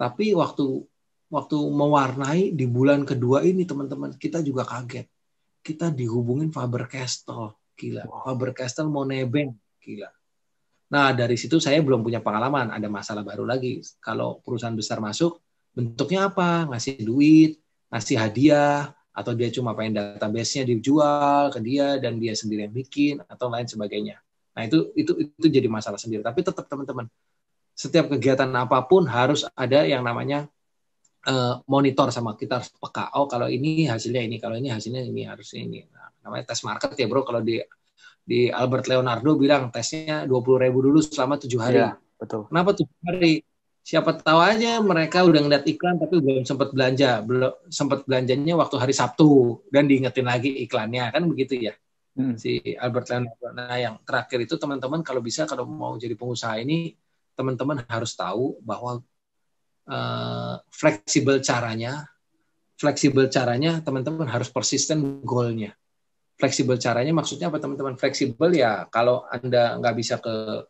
Tapi waktu waktu mewarnai di bulan kedua ini teman-teman kita juga kaget kita dihubungin Faber Castell, gila. Wow. Faber Castell mau nebeng, gila. Nah dari situ saya belum punya pengalaman, ada masalah baru lagi. Kalau perusahaan besar masuk, bentuknya apa? Ngasih duit, ngasih hadiah, atau dia cuma pengen database-nya dijual ke dia dan dia sendiri yang bikin atau lain sebagainya. Nah itu itu itu jadi masalah sendiri. Tapi tetap teman-teman, setiap kegiatan apapun harus ada yang namanya Eh, monitor sama kita harus peka. Oh kalau ini hasilnya ini, kalau ini hasilnya ini harus ini. Nah, namanya tes market ya bro. Kalau di di Albert Leonardo bilang tesnya puluh ribu dulu selama tujuh hari. Ya, betul. Kenapa tujuh hari? Siapa tahu aja mereka udah ngeliat iklan tapi belum sempat belanja, belum sempat belanjanya waktu hari Sabtu dan diingetin lagi iklannya kan begitu ya hmm. si Albert Leonardo. Nah yang terakhir itu teman-teman kalau bisa kalau mau jadi pengusaha ini teman-teman harus tahu bahwa Eh, fleksibel caranya fleksibel caranya teman-teman harus persisten goalnya fleksibel caranya maksudnya apa teman-teman fleksibel ya kalau anda nggak bisa ke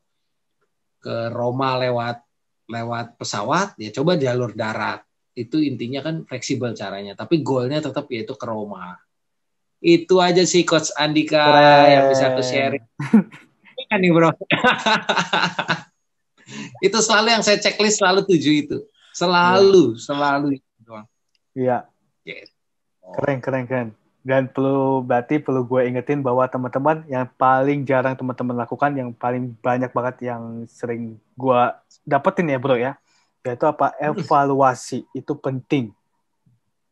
ke Roma lewat lewat pesawat ya coba jalur darat itu intinya kan fleksibel caranya tapi goalnya tetap yaitu ke Roma itu aja sih coach Andika Keren. yang bisa aku sharing kan bro <laughs> itu selalu yang saya checklist selalu tujuh itu Selalu, ya. selalu itu doang. Iya. Gitu. Keren, keren, keren. Dan perlu berarti perlu gue ingetin bahwa teman-teman yang paling jarang teman-teman lakukan, yang paling banyak banget yang sering gue dapetin ya bro ya, yaitu apa? Hmm. Evaluasi itu penting.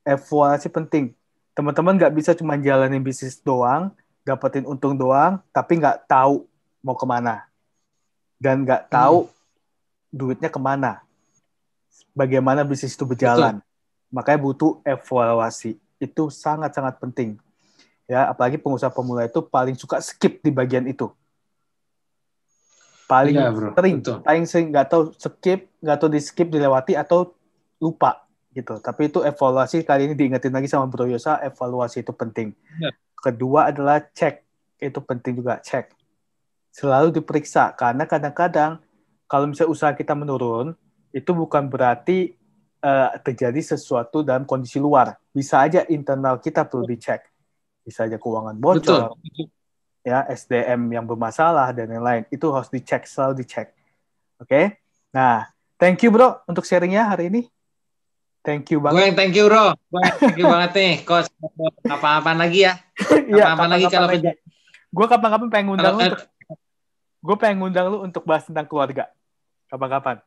Evaluasi penting. Teman-teman nggak bisa cuma jalanin bisnis doang, dapetin untung doang, tapi nggak tahu mau kemana dan nggak hmm. tahu hmm. duitnya kemana bagaimana bisnis itu berjalan. Betul. Makanya butuh evaluasi. Itu sangat-sangat penting. Ya, apalagi pengusaha pemula itu paling suka skip di bagian itu. Paling ya, sering, Betul. paling sering nggak tahu skip, nggak tahu di skip dilewati atau lupa gitu. Tapi itu evaluasi kali ini diingetin lagi sama Bro Yosa, evaluasi itu penting. Ya. Kedua adalah cek. Itu penting juga cek. Selalu diperiksa karena kadang-kadang kalau misalnya usaha kita menurun, itu bukan berarti uh, terjadi sesuatu dalam kondisi luar. Bisa aja internal kita perlu dicek. Bisa aja keuangan bocor, Betul. ya SDM yang bermasalah dan lain-lain. Itu harus dicek, selalu dicek. Oke? Okay? Nah, thank you bro untuk sharingnya hari ini. Thank you banget. Gue yang thank you bro. Gue thank you banget nih coach. apa apa lagi ya? Iya, apa lagi kalau lagi. Gue kapan-kapan pengen ngundang lu. Eh, gue pengen ngundang lu untuk bahas tentang keluarga. Kapan-kapan.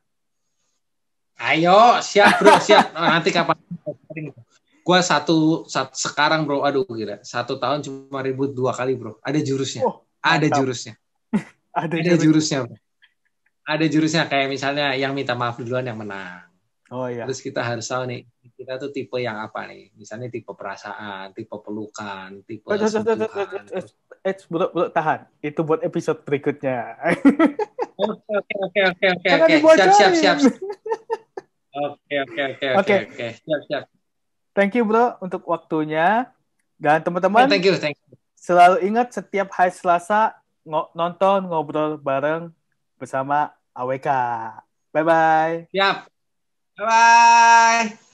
Ayo, siap bro, siap. Nah, nanti kapan? Gua satu, satu sekarang bro, aduh kira Satu tahun cuma ribut dua kali bro. Ada jurusnya. Oh, ada jurusnya. <laughs> ada, ada jurusnya. Bro. Ada jurusnya kayak misalnya yang minta maaf duluan yang menang. Oh iya. Terus kita harus tahu nih kita tuh tipe yang apa nih? Misalnya tipe perasaan, tipe pelukan, tipe oh, sentuhan. Eh, belum tahan. Itu buat episode berikutnya. Oke oke oke oke oke. siap siap. siap. Oke oke oke oke oke. Siap siap. Thank you bro untuk waktunya dan teman-teman. thank you thank you. Selalu ingat setiap hari Selasa ng nonton ngobrol bareng bersama AWK. Bye bye. Siap. Bye bye.